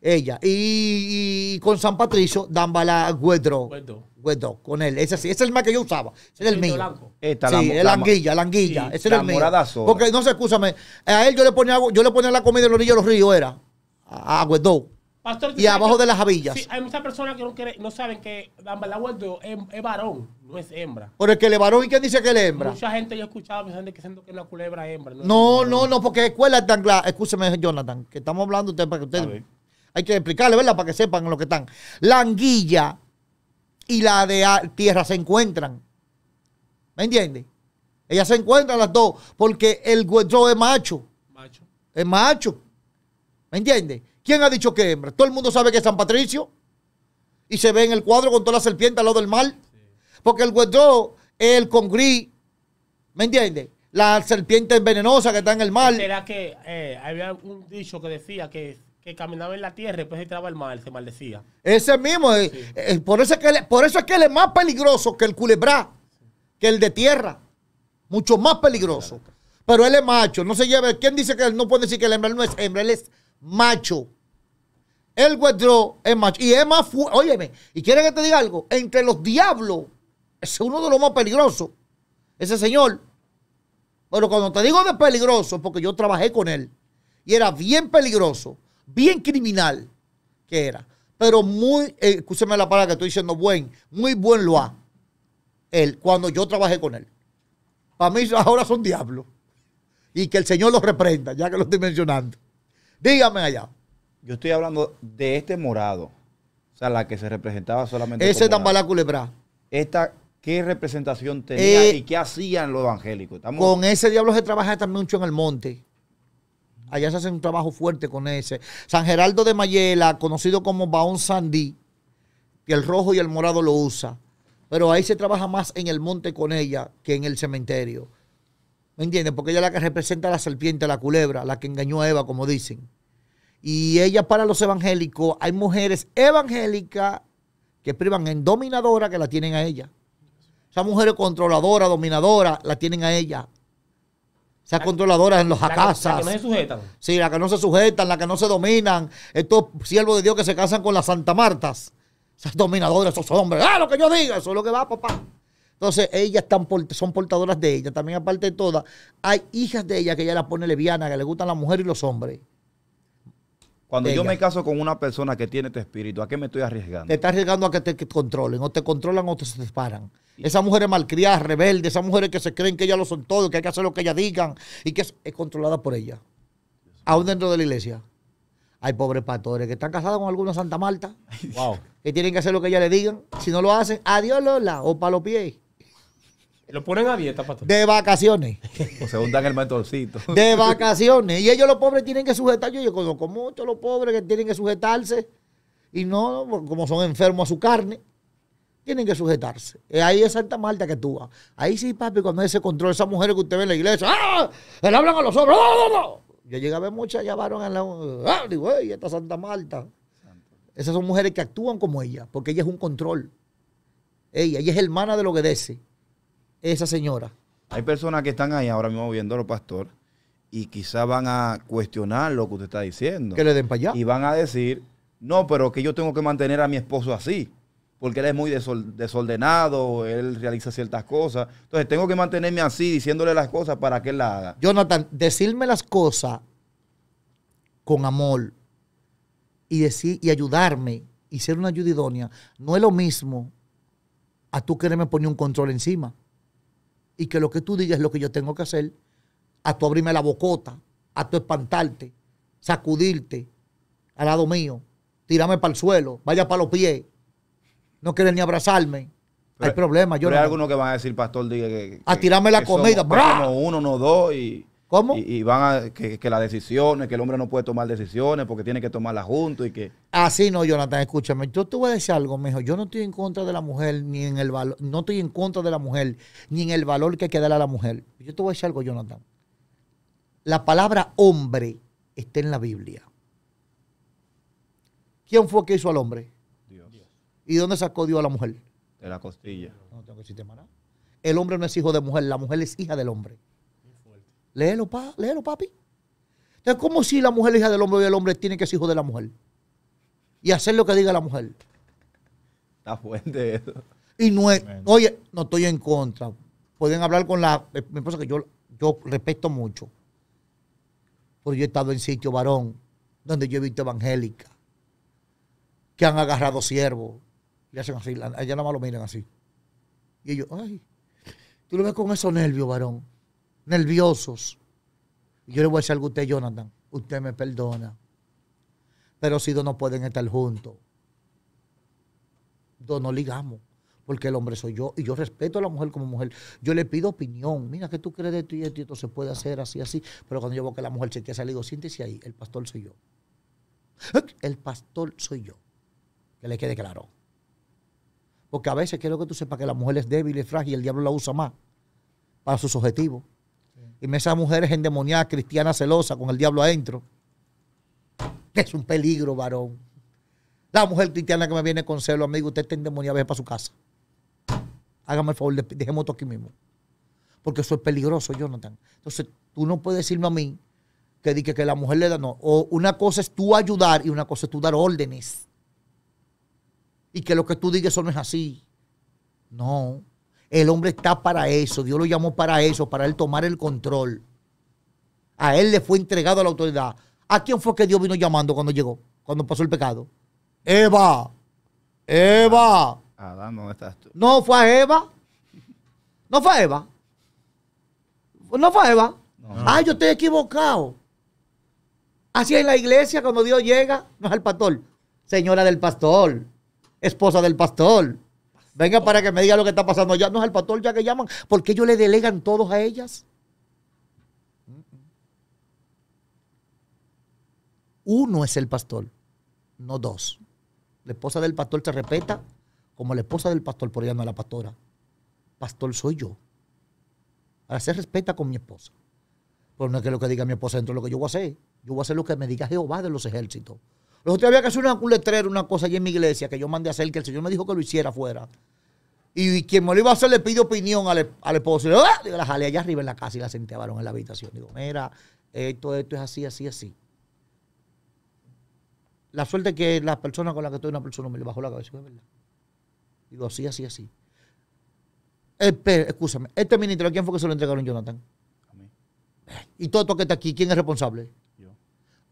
Ella. Y, con San Patricio, Dambala Guedro. Guedro. con él. Ese, ese, es el más que yo usaba. Ese es el, mío. Esta, sí, la, el anguilla, la anguilla. ese era el mío. Porque, no sé, escúchame. A él yo le ponía, yo le ponía la comida en los de los ríos, era. A, y abajo de las avillas. Sí, hay muchas personas que no, no saben que Dambala Guedro es, es, varón, no es hembra. ¿Por es que el varón, ¿y quién dice que es hembra? Mucha gente yo he escuchado gente que diciendo que la culebra culebra hembra. No, no, no, porque escuela tan clara. Escúcheme, Jonathan, que estamos hablando usted para que usted hay que explicarle, ¿verdad? Para que sepan lo que están. La anguilla y la de tierra se encuentran. ¿Me entiendes? Ellas se encuentran las dos porque el hueso es macho. Macho. Es macho. ¿Me entiendes? ¿Quién ha dicho que hembra? Todo el mundo sabe que es San Patricio y se ve en el cuadro con toda la serpiente al lado del mar. Porque el hueso es el congrí. ¿Me entiendes? La serpiente venenosa que está en el mar. ¿Será que eh, había un dicho que decía que que caminaba en la tierra y después entraba al mar, se maldecía. Ese mismo, eh, eh, por, eso es que él, por eso es que más peligroso que el culebrá, que el de tierra. Mucho más peligroso. Pero él es macho, no se lleve. ¿Quién dice que él no puede decir que el hembra no es hembra? Él es macho. El Westro es macho. Y es más fuerte. Óyeme, y quiere que te diga algo. Entre los diablos, es uno de los más peligrosos. Ese señor. Pero cuando te digo de peligroso, porque yo trabajé con él. Y era bien peligroso bien criminal que era, pero muy, eh, escúcheme la palabra que estoy diciendo, buen, muy buen lo ha. Él, cuando yo trabajé con él. Para mí ahora son diablos. Y que el Señor los reprenda, ya que lo estoy mencionando. Dígame allá. Yo estoy hablando de este morado. O sea, la que se representaba solamente. Ese Tambalá Culebra. Esta, ¿qué representación tenía eh, y qué hacían los evangélicos? Con ese diablo se trabaja también mucho en el monte. Allá se hace un trabajo fuerte con ese. San Geraldo de Mayela, conocido como Baón Sandí, que el rojo y el morado lo usa. Pero ahí se trabaja más en el monte con ella que en el cementerio. ¿Me entiendes? Porque ella es la que representa a la serpiente, la culebra, la que engañó a Eva, como dicen. Y ella para los evangélicos, hay mujeres evangélicas que privan en dominadora que la tienen a ella. esa mujer mujeres controladoras, dominadoras, la tienen a ella. Esas controladoras en los acasas. Las la que no se sujetan. Sí, las que no se sujetan, las que no se dominan. Estos siervos de Dios que se casan con las Santa Martas. Esas dominadoras, esos hombres. ¡Ah, lo que yo diga! Eso es lo que va, papá. Entonces, ellas están, son portadoras de ellas. También, aparte de todas, hay hijas de ellas que ella la pone leviana, que le gustan las mujeres y los hombres. Cuando yo me caso con una persona que tiene este espíritu, ¿a qué me estoy arriesgando? Te estás arriesgando a que te controlen, o te controlan o te separan. Esas mujeres malcriadas, rebeldes, esas mujeres que se creen que ellas lo son todo, que hay que hacer lo que ellas digan y que es, controlada por ellas. Aún dentro de la iglesia. Hay pobres pastores que están casados con alguna Santa Marta. Wow. Que tienen que hacer lo que ellas le digan. Si no lo hacen, adiós Lola o los pies. Lo ponen a dieta, pastor. De vacaciones. O se hundan el mentorcito. De vacaciones. Y ellos los pobres tienen que sujetar. Yo, yo conozco muchos los pobres que tienen que sujetarse. Y no, como son enfermos a su carne, tienen que sujetarse. Eh, ahí es Santa Marta que actúa. Ahí sí, papi, cuando ese control, esas mujeres que usted ve en la iglesia, ¡ah! Le hablan a los hombres. ¡ah, ¡No, no, no! Yo llegué a ver muchas, ya la. ¡Ah! Digo, ¡ey, esta Santa Marta! Esas son mujeres que actúan como ella, porque ella es un control. Ella, ella es hermana de lo que desee esa señora. Hay personas que están ahí ahora mismo viendo los pastor, y quizá van a cuestionar lo que usted está diciendo. Que le den para allá. Y van a decir, no, pero que yo tengo que mantener a mi esposo así, porque él es muy desordenado, él realiza ciertas cosas. Entonces tengo que mantenerme así, diciéndole las cosas para que él las haga. Jonathan, decirme las cosas con amor y, decir, y ayudarme y ser una ayuda idónea no es lo mismo a tú quererme poner un control encima y que lo que tú digas es lo que yo tengo que hacer, a tu abrirme la bocota, a tu espantarte, sacudirte al lado mío, tirarme para el suelo, vaya para los pies, no quieres ni abrazarme. Hay problemas. Yo pero hay algunos que van a decir, pastor, diga que, A tirarme la comida. Somos, uno, no dos y... Y, van a que, que, las decisiones, que el hombre no puede tomar decisiones porque tiene que tomarlas juntos y que. Así no, Jonathan, escúchame. Yo te voy a decir algo, mejor. Yo no estoy en contra de la mujer, ni en el valor, no estoy en contra de la mujer, ni en el valor que hay que darle a la mujer. Yo te voy a decir algo, Jonathan. La palabra hombre está en la Biblia. ¿Quién fue que hizo al hombre? Dios. ¿Y dónde sacó Dios a la mujer? De la costilla. No tengo que decirte El hombre no es hijo de mujer, la mujer es hija del hombre. Léelo, léelo, papi. Es como si la mujer hija del hombre y el hombre tiene que ser hijo de la mujer? Y hacer lo que diga la mujer. Está fuerte eso. Y no oye, no estoy en contra. Pueden hablar con la me esposa que yo, yo respeto mucho. Porque yo he estado en sitio varón, donde yo he visto evangélica, que han agarrado siervos. Y hacen así, ella nada más lo miran así. Y ellos, ay, tú lo ves con esos nervios, varón nerviosos. Yo le voy a decir algo a usted, Jonathan. Usted me perdona. Pero si dos no pueden estar juntos, dos no ligamos. Porque el hombre soy yo y yo respeto a la mujer como mujer. Yo le pido opinión. Mira, que tú crees de esto y esto? esto se puede hacer así, así. Pero cuando yo veo que la mujer se quiere salir, salido siéntese ahí. El pastor soy yo. El pastor soy yo. Que le quede claro. Porque a veces quiero que tú sepas que la mujer es débil y frágil el diablo la usa más para sus objetivos. Y esas mujeres endemoniadas, cristiana, celosa, con el diablo adentro. Es un peligro, varón. La mujer cristiana que me viene con celo, amigo, usted está endemoniada, vaya para su casa. Hágame el favor, dejemos esto aquí mismo. Porque eso es peligroso, Jonathan. Entonces, tú no puedes decirme a mí que, que, que la mujer le da. No. O una cosa es tú ayudar y una cosa es tú dar órdenes. Y que lo que tú digas eso no es así. No. El hombre está para eso. Dios lo llamó para eso, para él tomar el control. A él le fue entregado la autoridad. ¿A quién fue que Dios vino llamando cuando llegó? Cuando pasó el pecado. Eva. Eva. ¿dónde estás No fue a Eva. No fue a Eva. No fue a Eva. ¡Ay, ah, yo estoy equivocado. Así en la iglesia, cuando Dios llega, no es al pastor. Señora del pastor. Esposa del pastor. Venga para que me diga lo que está pasando. Ya no es el pastor ya que llaman. porque qué ellos le delegan todos a ellas? Uno es el pastor, no dos. La esposa del pastor se respeta como la esposa del pastor, por ella no es la pastora. Pastor soy yo. Ahora se respeta con mi esposa. Pero no es que lo que diga mi esposa dentro lo que yo voy a hacer. Yo voy a hacer lo que me diga Jehová de los ejércitos. Los otros había que hacer una, un una cosa allí en mi iglesia que yo mandé a hacer, que el Señor me dijo que lo hiciera afuera. Y, quien me lo iba a hacer le pide opinión al, esposo. Y ah", la jale allá arriba en la casa y la senté a varón en la habitación. Digo, mira, esto, esto es así, así, así. La suerte que la persona con la que estoy, una persona me le bajó la cabeza, verdad. Digo, así, así, así. Espera, eh, escúchame, este ministro, ¿a quién fue que se lo entregaron Jonathan? A mí. Y todo esto que está aquí, ¿quién es responsable?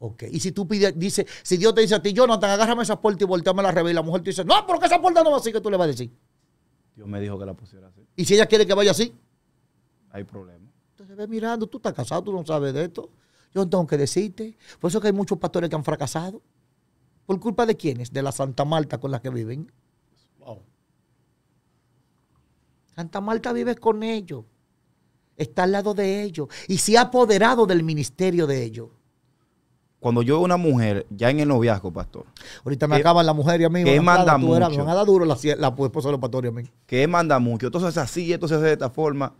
Ok. Y si tú pides, dice, si Dios te dice a ti, Jonathan, agárrame esa puerta y volteame la revés, la mujer te dice, no, porque esa puerta no va así, que tú le vas a decir? Dios me dijo que la pusiera así. ¿Y si ella quiere que vaya así? Hay problema. Entonces ve mirando, tú estás casado, tú no sabes de esto. Yo tengo que decirte. Por eso que hay muchos pastores que han fracasado. ¿Por culpa de quiénes? De la Santa Marta con la que viven. Santa Marta vive con ellos. Está al lado de ellos. Y se ha apoderado del ministerio de ellos cuando yo veo una mujer ya en el noviazgo, pastor. Ahorita me acaban la mujer y a mí. Que manda mucho. me van duro la, esposa de los pastores a mí. Que manda mucho. Entonces es así, entonces es de esta forma.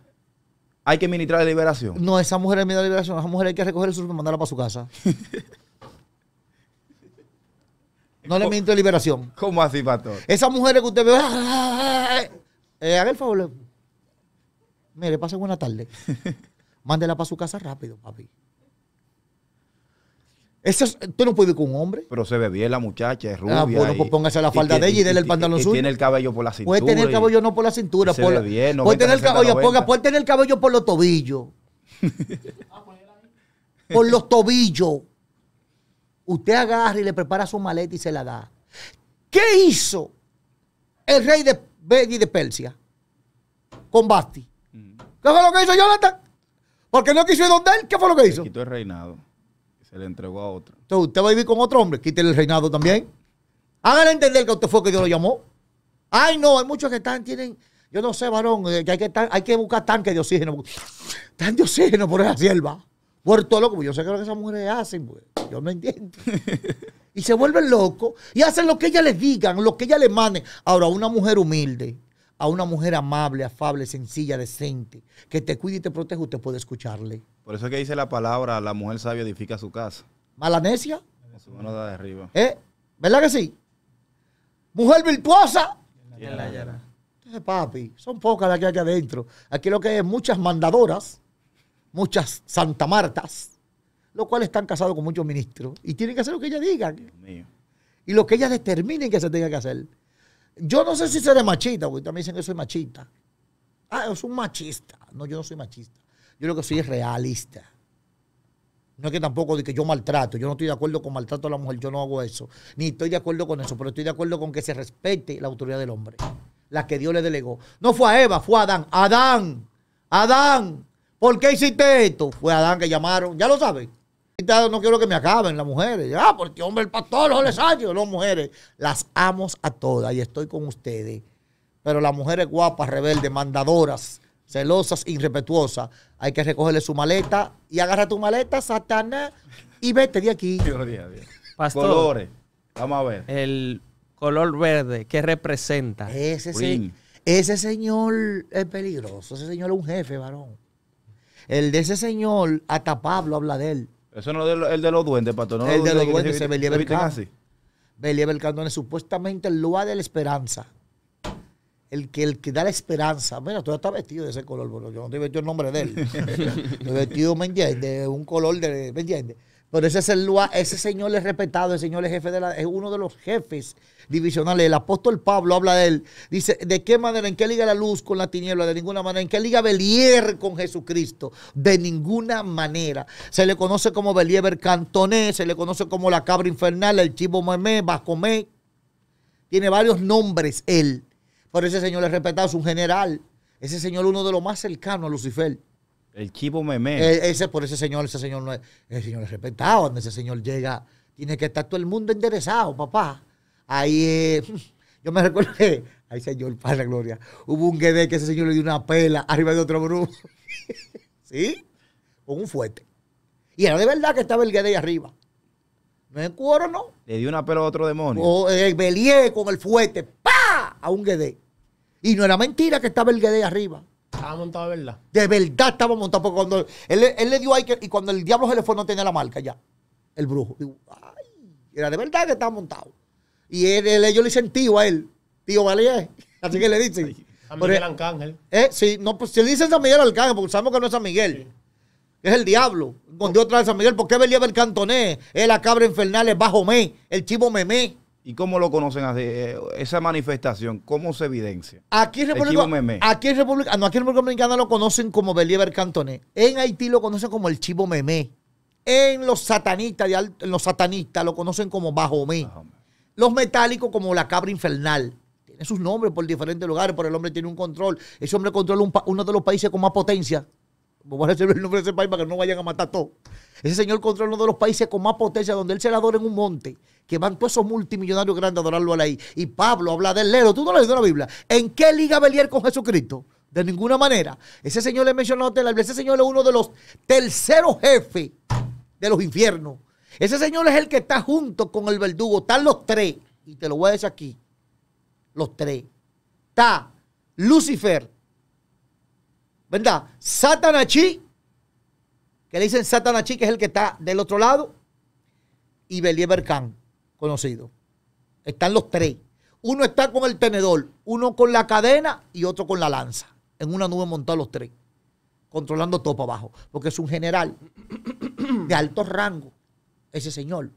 Hay que ministrar la liberación. No, esa mujer es mi liberación. Esa mujer hay que recoger el surf y mandarla para su casa. no le ministro liberación. ¿Cómo así, pastor? Esa mujer que usted ve. ¡ah, ah, ah, eh, haga el favor. Mire, pase buena tarde. Mándela para su casa rápido, papi. Eso tú no puedes ir con un hombre. Pero se ve bien la muchacha, es rubia. Ah, bueno, pues póngase la falda de ella y dele el pantalón suyo. tiene el cabello por la cintura. Puede tener el cabello no por la cintura. Por, se ve bien, puede tener el cabello, puede tener el cabello por los tobillos. por los tobillos. Usted agarra y le prepara su maleta y se la da. ¿Qué hizo el rey de, de Persia con Basti? Mm. ¿Qué fue lo que hizo Jonathan? Porque no quiso ir donde él. ¿Qué fue lo que hizo? Se quitó el reinado le entregó a otro Entonces, ¿usted va a vivir con otro hombre? Quítele el reinado también. Háganle entender que usted fue que Dios lo llamó. Ay, no, hay muchos que están, tienen, yo no sé, varón, eh, que hay, que buscar tanques de oxígeno. Tan de oxígeno por esa sierva. Puerto loco, pues yo sé que lo que esas mujeres hacen, pues. yo no entiendo. y se vuelven locos y hacen lo que ellas les digan, lo que ellas les manden. Ahora, a una mujer humilde, a una mujer amable, afable, sencilla, decente, que te cuide y te proteja, usted puede escucharle. Por eso es que dice la palabra, la mujer sabia edifica su casa. Malanesia. Su mano da de arriba. Eh, ¿Verdad que sí? Mujer virtuosa. ¿Quién la papi, son pocas las que hay aquí adentro. Aquí lo que hay es muchas mandadoras, muchas Santa Martas, lo cual están casados con muchos ministros y tienen que hacer lo que ellas digan. Y lo que ellas determinen que se tenga que hacer. Yo no sé si seré machista, porque también dicen que soy machista. Ah, es un machista. No, yo no soy machista. Yo creo que soy realista. No es que tampoco de que yo maltrato, yo no estoy de acuerdo con maltrato a la mujer, yo no hago eso, ni estoy de acuerdo con eso, pero estoy de acuerdo con que se respete la autoridad del hombre, la que Dios le delegó. No fue a Eva, fue a Adán. Adán, Adán, ¿por qué hiciste esto? Fue a Adán que llamaron, ya lo saben. No quiero que me acaben las mujeres. Ah, porque hombre, el pastor, los les años, las mujeres. Las amo a todas y estoy con ustedes. Pero las mujeres guapas, rebeldes, mandadoras, celosas, irrespetuosas, hay que recogerle su maleta y agarra tu maleta, Satanás, y vete de aquí. Pastor, Colores. Vamos a ver. El color verde, ¿qué representa? Ese, ese señor es peligroso. Ese señor es un jefe, varón. El de ese señor, hasta Pablo habla de él. Eso no es el de los duendes, pastor. el de los duendes, se, se, se El candón es supuestamente el lugar de la esperanza el que, el que da la esperanza. Mira, tú estás vestido de ese color, yo no estoy vestido el nombre de él. estoy vestido, De un color de, ¿me entiendes? Pero ese, es el, ese señor es respetado, el señor es jefe de la, es uno de los jefes divisionales. El apóstol Pablo habla de él. Dice, ¿de qué manera? ¿En qué liga la luz con la tiniebla? De ninguna manera. ¿En qué liga Belier con Jesucristo? De ninguna manera. Se le conoce como Believer Cantonés, se le conoce como la cabra infernal, el chivo memé, Bacomé. Tiene varios nombres él. Pero ese señor es respetado, es un general. Ese señor uno de los más cercanos a Lucifer. El chivo meme. Eh, ese, por ese señor, ese señor no es, ese señor es respetado. Donde ese señor llega, tiene que estar todo el mundo enderezado, papá. Ahí, eh, yo me recuerdo que, ay señor, la gloria, hubo un guedé que ese señor le dio una pela arriba de otro grupo. ¿Sí? Con un fuerte. Y era de verdad que estaba el ahí arriba. No es cuero, no. Le dio una pela a otro demonio. O el eh, Belié con el fuete a un guedé. Y no era mentira que estaba el guedé arriba. Estaba montado de verdad. De verdad estaba montado. Porque cuando él, él le dio ahí, y cuando el diablo se le fue, no tenía la marca ya. El brujo. Digo, ay, era de verdad que estaba montado. Y él, él, ellos le dicen tío a él. Tío Valier. Así que le dicen. San Miguel Arcángel. Eh, sí, no, pues si le dicen San Miguel Arcángel, porque sabemos que no es San Miguel. Es el diablo. Con Dios trae San Miguel. ¿Por qué lleva el cantonés? Es la cabra infernal, es bajo me, el chivo memé. ¿Y cómo lo conocen así? Eh, esa manifestación, ¿cómo se evidencia? Aquí en República, aquí en República, ah, no, aquí Dominicana lo conocen como Believer Cantonet. En Haití lo conocen como el Chivo Memé. En los satanistas, en los satanistas lo conocen como Bajomé. Los metálicos como la cabra infernal. Tiene sus nombres por diferentes lugares, por el hombre tiene un control. Ese hombre controla uno de los países con más potencia. Voy a recibir el nombre de ese país para que no vayan a matar a todos. Ese señor controla uno de los países con más potencia, donde él se adora en un monte que van todos esos multimillonarios grandes a adorarlo a la ley. Y Pablo habla del Lero, tú no leído la Biblia. ¿En qué liga Belier con Jesucristo? De ninguna manera. Ese señor le mencionó la Biblia. Ese señor es uno de los terceros jefes de los infiernos. Ese señor es el que está junto con el verdugo. Están los tres. Y te lo voy a decir aquí. Los tres. Está Lucifer. ¿Verdad? Satanachi. Que le dicen Satanachi, que es el que está del otro lado. Y Belier Bercán conocido. Están los tres. Uno está con el tenedor, uno con la cadena y otro con la lanza. En una nube montados los tres, controlando todo para abajo, porque es un general de alto rango, ese señor.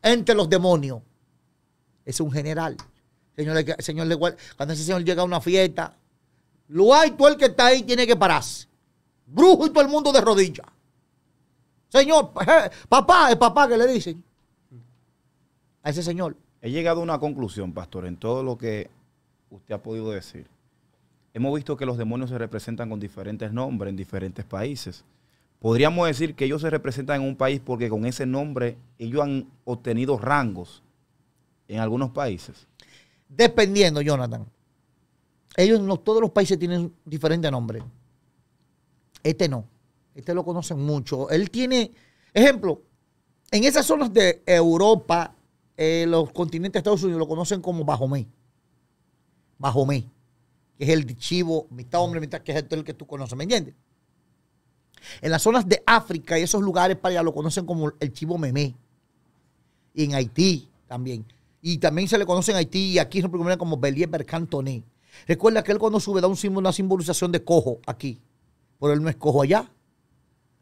Entre los demonios, es un general. Señor, señor cuando ese señor llega a una fiesta, Lo hay todo el que está ahí tiene que pararse. Brujo y todo el mundo de rodillas. Señor, eh, papá, es papá que le dicen a ese señor. He llegado a una conclusión, pastor, en todo lo que usted ha podido decir. Hemos visto que los demonios se representan con diferentes nombres en diferentes países. Podríamos decir que ellos se representan en un país porque con ese nombre ellos han obtenido rangos en algunos países. Dependiendo, Jonathan. Ellos no, todos los países tienen diferentes nombres. Este no. Este lo conocen mucho. Él tiene, ejemplo, en esas zonas de Europa, eh, los continentes de Estados Unidos lo conocen como Bajomé. Bajomé, que es el chivo, mitad hombre, mitad que es el que tú conoces, ¿me entiendes? En las zonas de África y esos lugares para allá lo conocen como el chivo memé. Y en Haití también. Y también se le conoce en Haití y aquí se pronuncia como Belier Bercantoné. Recuerda que él cuando sube da una simbolización de cojo aquí. Pero él no es cojo allá.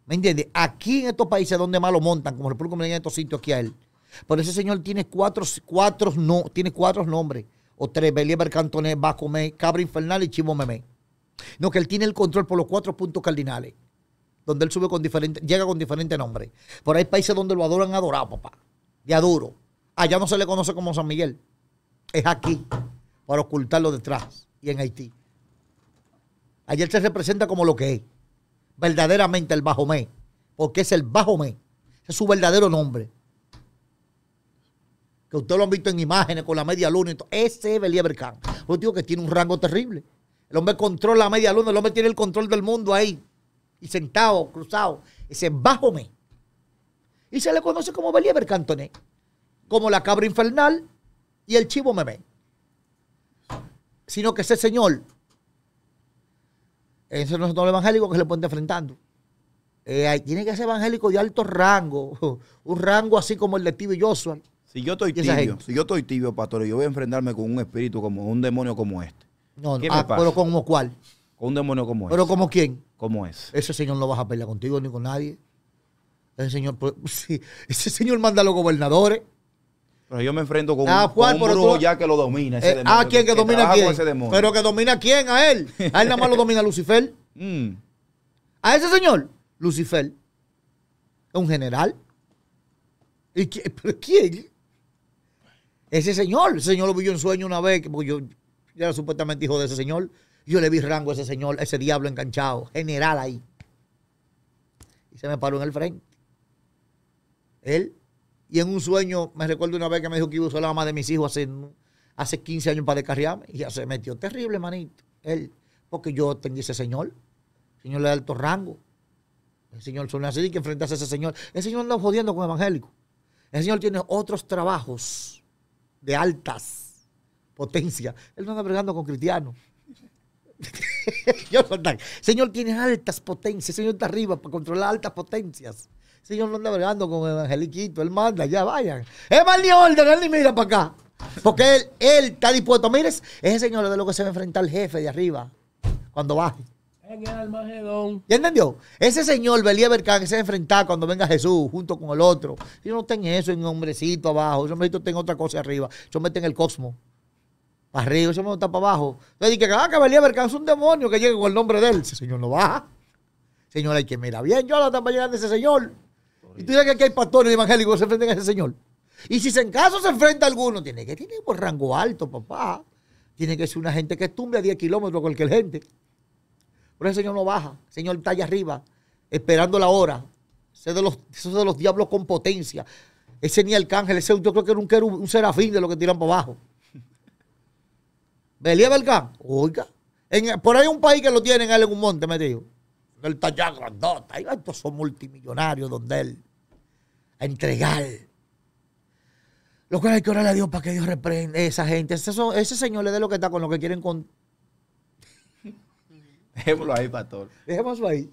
¿Me entiendes? Aquí en estos países donde más lo montan, como República Dominicana en estos sitios aquí a él, pero ese señor tiene cuatro, no, tiene cuatro nombres. O tres, Belieber Cantoné, Bajo Cabra Infernal y Chivo Memé. No, que él tiene el control por los cuatro puntos cardinales. Donde él sube con diferente llega con diferentes nombres. Por ahí hay países donde lo adoran adorado, papá. De adoro Allá no se le conoce como San Miguel. Es aquí, para ocultarlo detrás. Y en Haití. él se representa como lo que es. Verdaderamente el Bajo Porque es el Bajo Es su verdadero nombre que ustedes lo han visto en imágenes con la media luna y Ese es Believer Khan. Yo digo que tiene un rango terrible. El hombre controla la media luna, el hombre tiene el control del mundo ahí. Y sentado, cruzado. Ese me. Y se le conoce como Believer Cantoné. Como la cabra infernal y el chivo meme. Sino que ese señor, ese no es el evangélico que se le pueden enfrentando. Eh, tiene que ser evangélico de alto rango, un rango así como el de Steve Joshua, si yo estoy tibio, si yo estoy tibio, pastor, yo voy a enfrentarme con un espíritu como un demonio como este. No, no. Ah, pasa? pero como cuál? Con un demonio como este. ¿Pero como quién? Como es. Ese señor no vas a pelear contigo ni con nadie. Ese señor, pues, sí, ese señor manda a los gobernadores. Pero yo me enfrento con, ah, un, cuál, ya que lo domina. Ese eh, ah, ¿quién que, domina a quién? pero que domina a quién, a él. A él nada más lo domina Lucifer. Mm. A ese señor, Lucifer. Es un general. ¿Y qué? quién? Ese señor, ese señor lo vi en sueño una vez, porque yo, era supuestamente hijo de ese señor. Yo le vi rango a ese señor, ese diablo enganchado, general ahí. Y se me paró en el frente. Él. Y en un sueño, me recuerdo una vez que me dijo que iba a usar la mamá de mis hijos hace, hace 15 años para descarriarme. Y ya se metió terrible, manito. Él. Porque yo tenía ese señor. Señor de alto rango. El señor son así que enfrentase a ese señor. El señor anda jodiendo con evangélico. El señor tiene otros trabajos de altas potencias. Él no anda bregando con cristianos. señor tiene altas potencias, Señor está arriba para controlar altas potencias. Señor no anda bregando con Evangeliquito, él manda, ya vayan. Es mal orden, él mira para acá. Porque él, él está dispuesto. Mires, ese señor es de lo que se va a enfrentar el jefe de arriba cuando baje en ¿Ya entendió? Ese señor Belía Bercán que se enfrentar cuando venga Jesús junto con el otro. yo no tengo eso en un hombrecito abajo. ese necesito tiene otra cosa arriba. Yo mete en el cosmos. Para arriba, eso me está para abajo. Entonces dije, ah, que Belía Bercán es un demonio que llegue con el nombre de él. Ese señor no va Señor, hay que mira bien, Yo la también llegar de ese señor. Y tú dices que aquí hay pastores evangélicos que se enfrentan a ese señor. Y si en caso se enfrenta a alguno, tiene que tener un rango alto, papá. Tiene que ser una gente que estumbre a 10 kilómetros cualquier gente. Pero el Señor no baja, el Señor está allá arriba, esperando la hora. Ese de los, de los diablos con potencia. Ese ni arcángel, ese yo creo que era un, serafín de lo que tiran por abajo. Belía Belcán, oiga. por ahí un país que lo tienen él en un monte me Él está allá grandota. ahí estos son multimillonarios donde él. A entregar. Lo cual hay que orarle a Dios para que Dios reprenda a esa gente. Ese, ese señor le dé lo que está con lo que quieren con, Dejémoslo ahí, pastor. Dejémoslo ahí.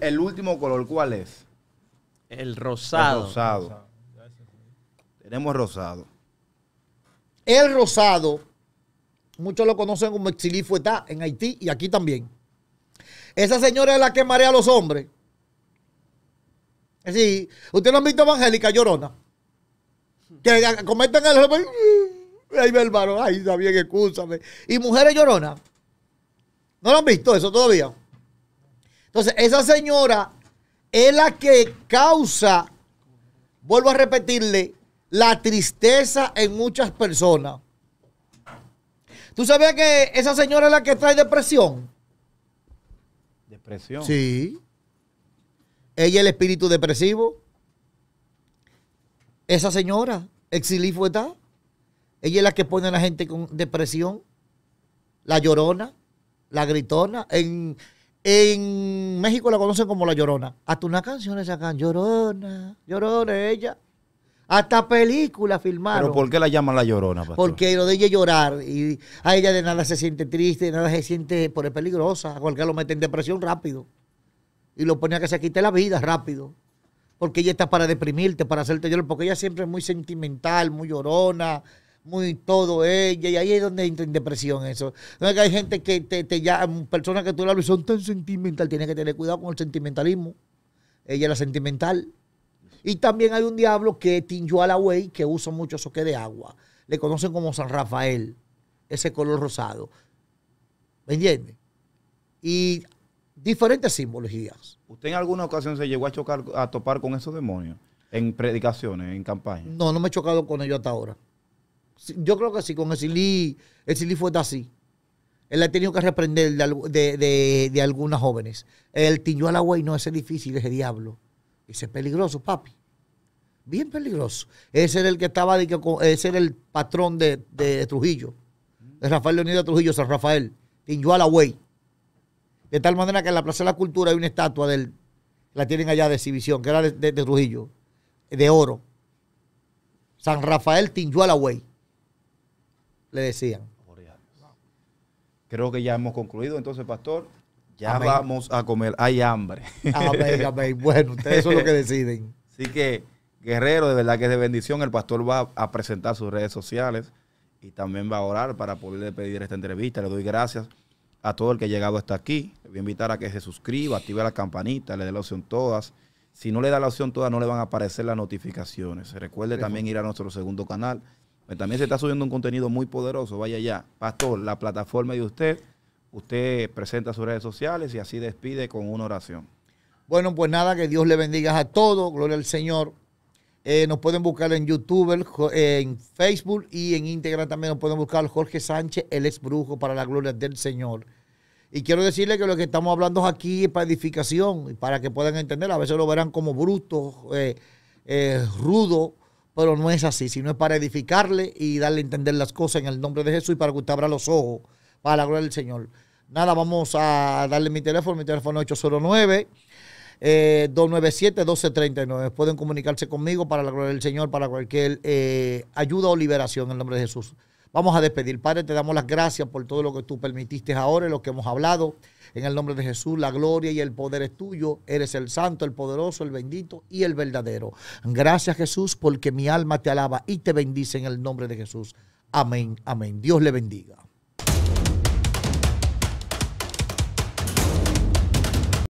el, último color, ¿cuál es? El rosado. El rosado. Tenemos rosado. El rosado, muchos lo conocen como está en Haití y aquí también. Esa señora es la que marea a los hombres. decir, usted no han visto Evangélica Llorona. Que cometen el. Ahí me el varón, ahí está bien, escúchame. Y mujeres llorona ¿No lo han visto eso todavía? Entonces, esa señora es la que causa, vuelvo a repetirle, la tristeza en muchas personas. ¿Tú sabías que esa señora es la que trae depresión? ¿Depresión? Sí. Ella es el espíritu depresivo. Esa señora, exilífueta, ella es la que pone a la gente con depresión, la llorona. La gritona. En, México la conocen como la llorona. Hasta unas canciones sacan llorona, llorona ella. Hasta películas filmaron. ¿Pero por qué la llaman la llorona? Porque lo de ella llorar y a ella de nada se siente triste, de nada se siente por peligrosa. A cualquiera lo mete en depresión rápido. Y lo pone a que se quite la vida rápido. Porque ella está para deprimirte, para hacerte llorar. Porque ella siempre es muy sentimental, muy llorona muy todo ella, y ahí es donde entra en depresión eso. No hay gente que te, te personas que tú la hablas son tan sentimental, tienes que tener cuidado con el sentimentalismo. Ella la sentimental. Y también hay un diablo que tingió a la wey, que usa mucho soque de agua. Le conocen como San Rafael, ese color rosado. ¿Me entiendes? Y diferentes simbologías. ¿Usted en alguna ocasión se llegó a chocar, a topar con esos demonios? En predicaciones, en campaña. No, no me he chocado con ellos hasta ahora. Yo creo que sí, con el silí fue así. Él ha tenido que reprender de, algunas jóvenes. El tiñó a la güey, no ese es difícil, ese diablo. Ese es peligroso, papi. Bien peligroso. Ese era el que estaba, ese era el patrón de, Trujillo. De Rafael de Trujillo, San Rafael. Tiñó la güey. De tal manera que en la Plaza de la Cultura hay una estatua él. la tienen allá de exhibición, que era de, Trujillo, de oro. San Rafael la Güey le decían. Creo que ya hemos concluido entonces, pastor. Ya vamos a comer. Hay hambre. Bueno, ustedes son los que deciden. Así que, guerrero, de verdad que es de bendición. El pastor va a presentar sus redes sociales y también va a orar para poderle pedir esta entrevista. Le doy gracias a todo el que ha llegado hasta aquí. Le voy a invitar a que se suscriba, active la campanita, le dé la opción todas. Si no le da la opción todas, no le van a aparecer las notificaciones. Recuerde también ir a nuestro segundo canal, pues también se está subiendo un contenido muy poderoso. Vaya ya, Pastor, la plataforma de usted, usted presenta sus redes sociales y así despide con una oración. Bueno, pues nada, que Dios le bendiga a todos, gloria al Señor. Eh, nos pueden buscar en YouTube, eh, en Facebook y en Instagram también nos pueden buscar Jorge Sánchez, el ex brujo para la gloria del Señor. Y quiero decirle que lo que estamos hablando aquí es para edificación, y para que puedan entender. A veces lo verán como bruto, eh, rudo, pero no es así, sino es para edificarle y darle a entender las cosas en el nombre de Jesús y para que usted abra los ojos para la gloria del Señor. Nada, vamos a darle mi teléfono, mi teléfono es 809. 297-1239. Eh, Pueden comunicarse conmigo para la gloria del Señor, para cualquier eh, ayuda o liberación en el nombre de Jesús. Vamos a despedir. Padre, te damos las gracias por todo lo que tú permitiste ahora y lo que hemos hablado. En el nombre de Jesús, la gloria y el poder es tuyo. Eres el santo, el poderoso, el bendito y el verdadero. Gracias Jesús porque mi alma te alaba y te bendice en el nombre de Jesús. Amén, amén. Dios le bendiga.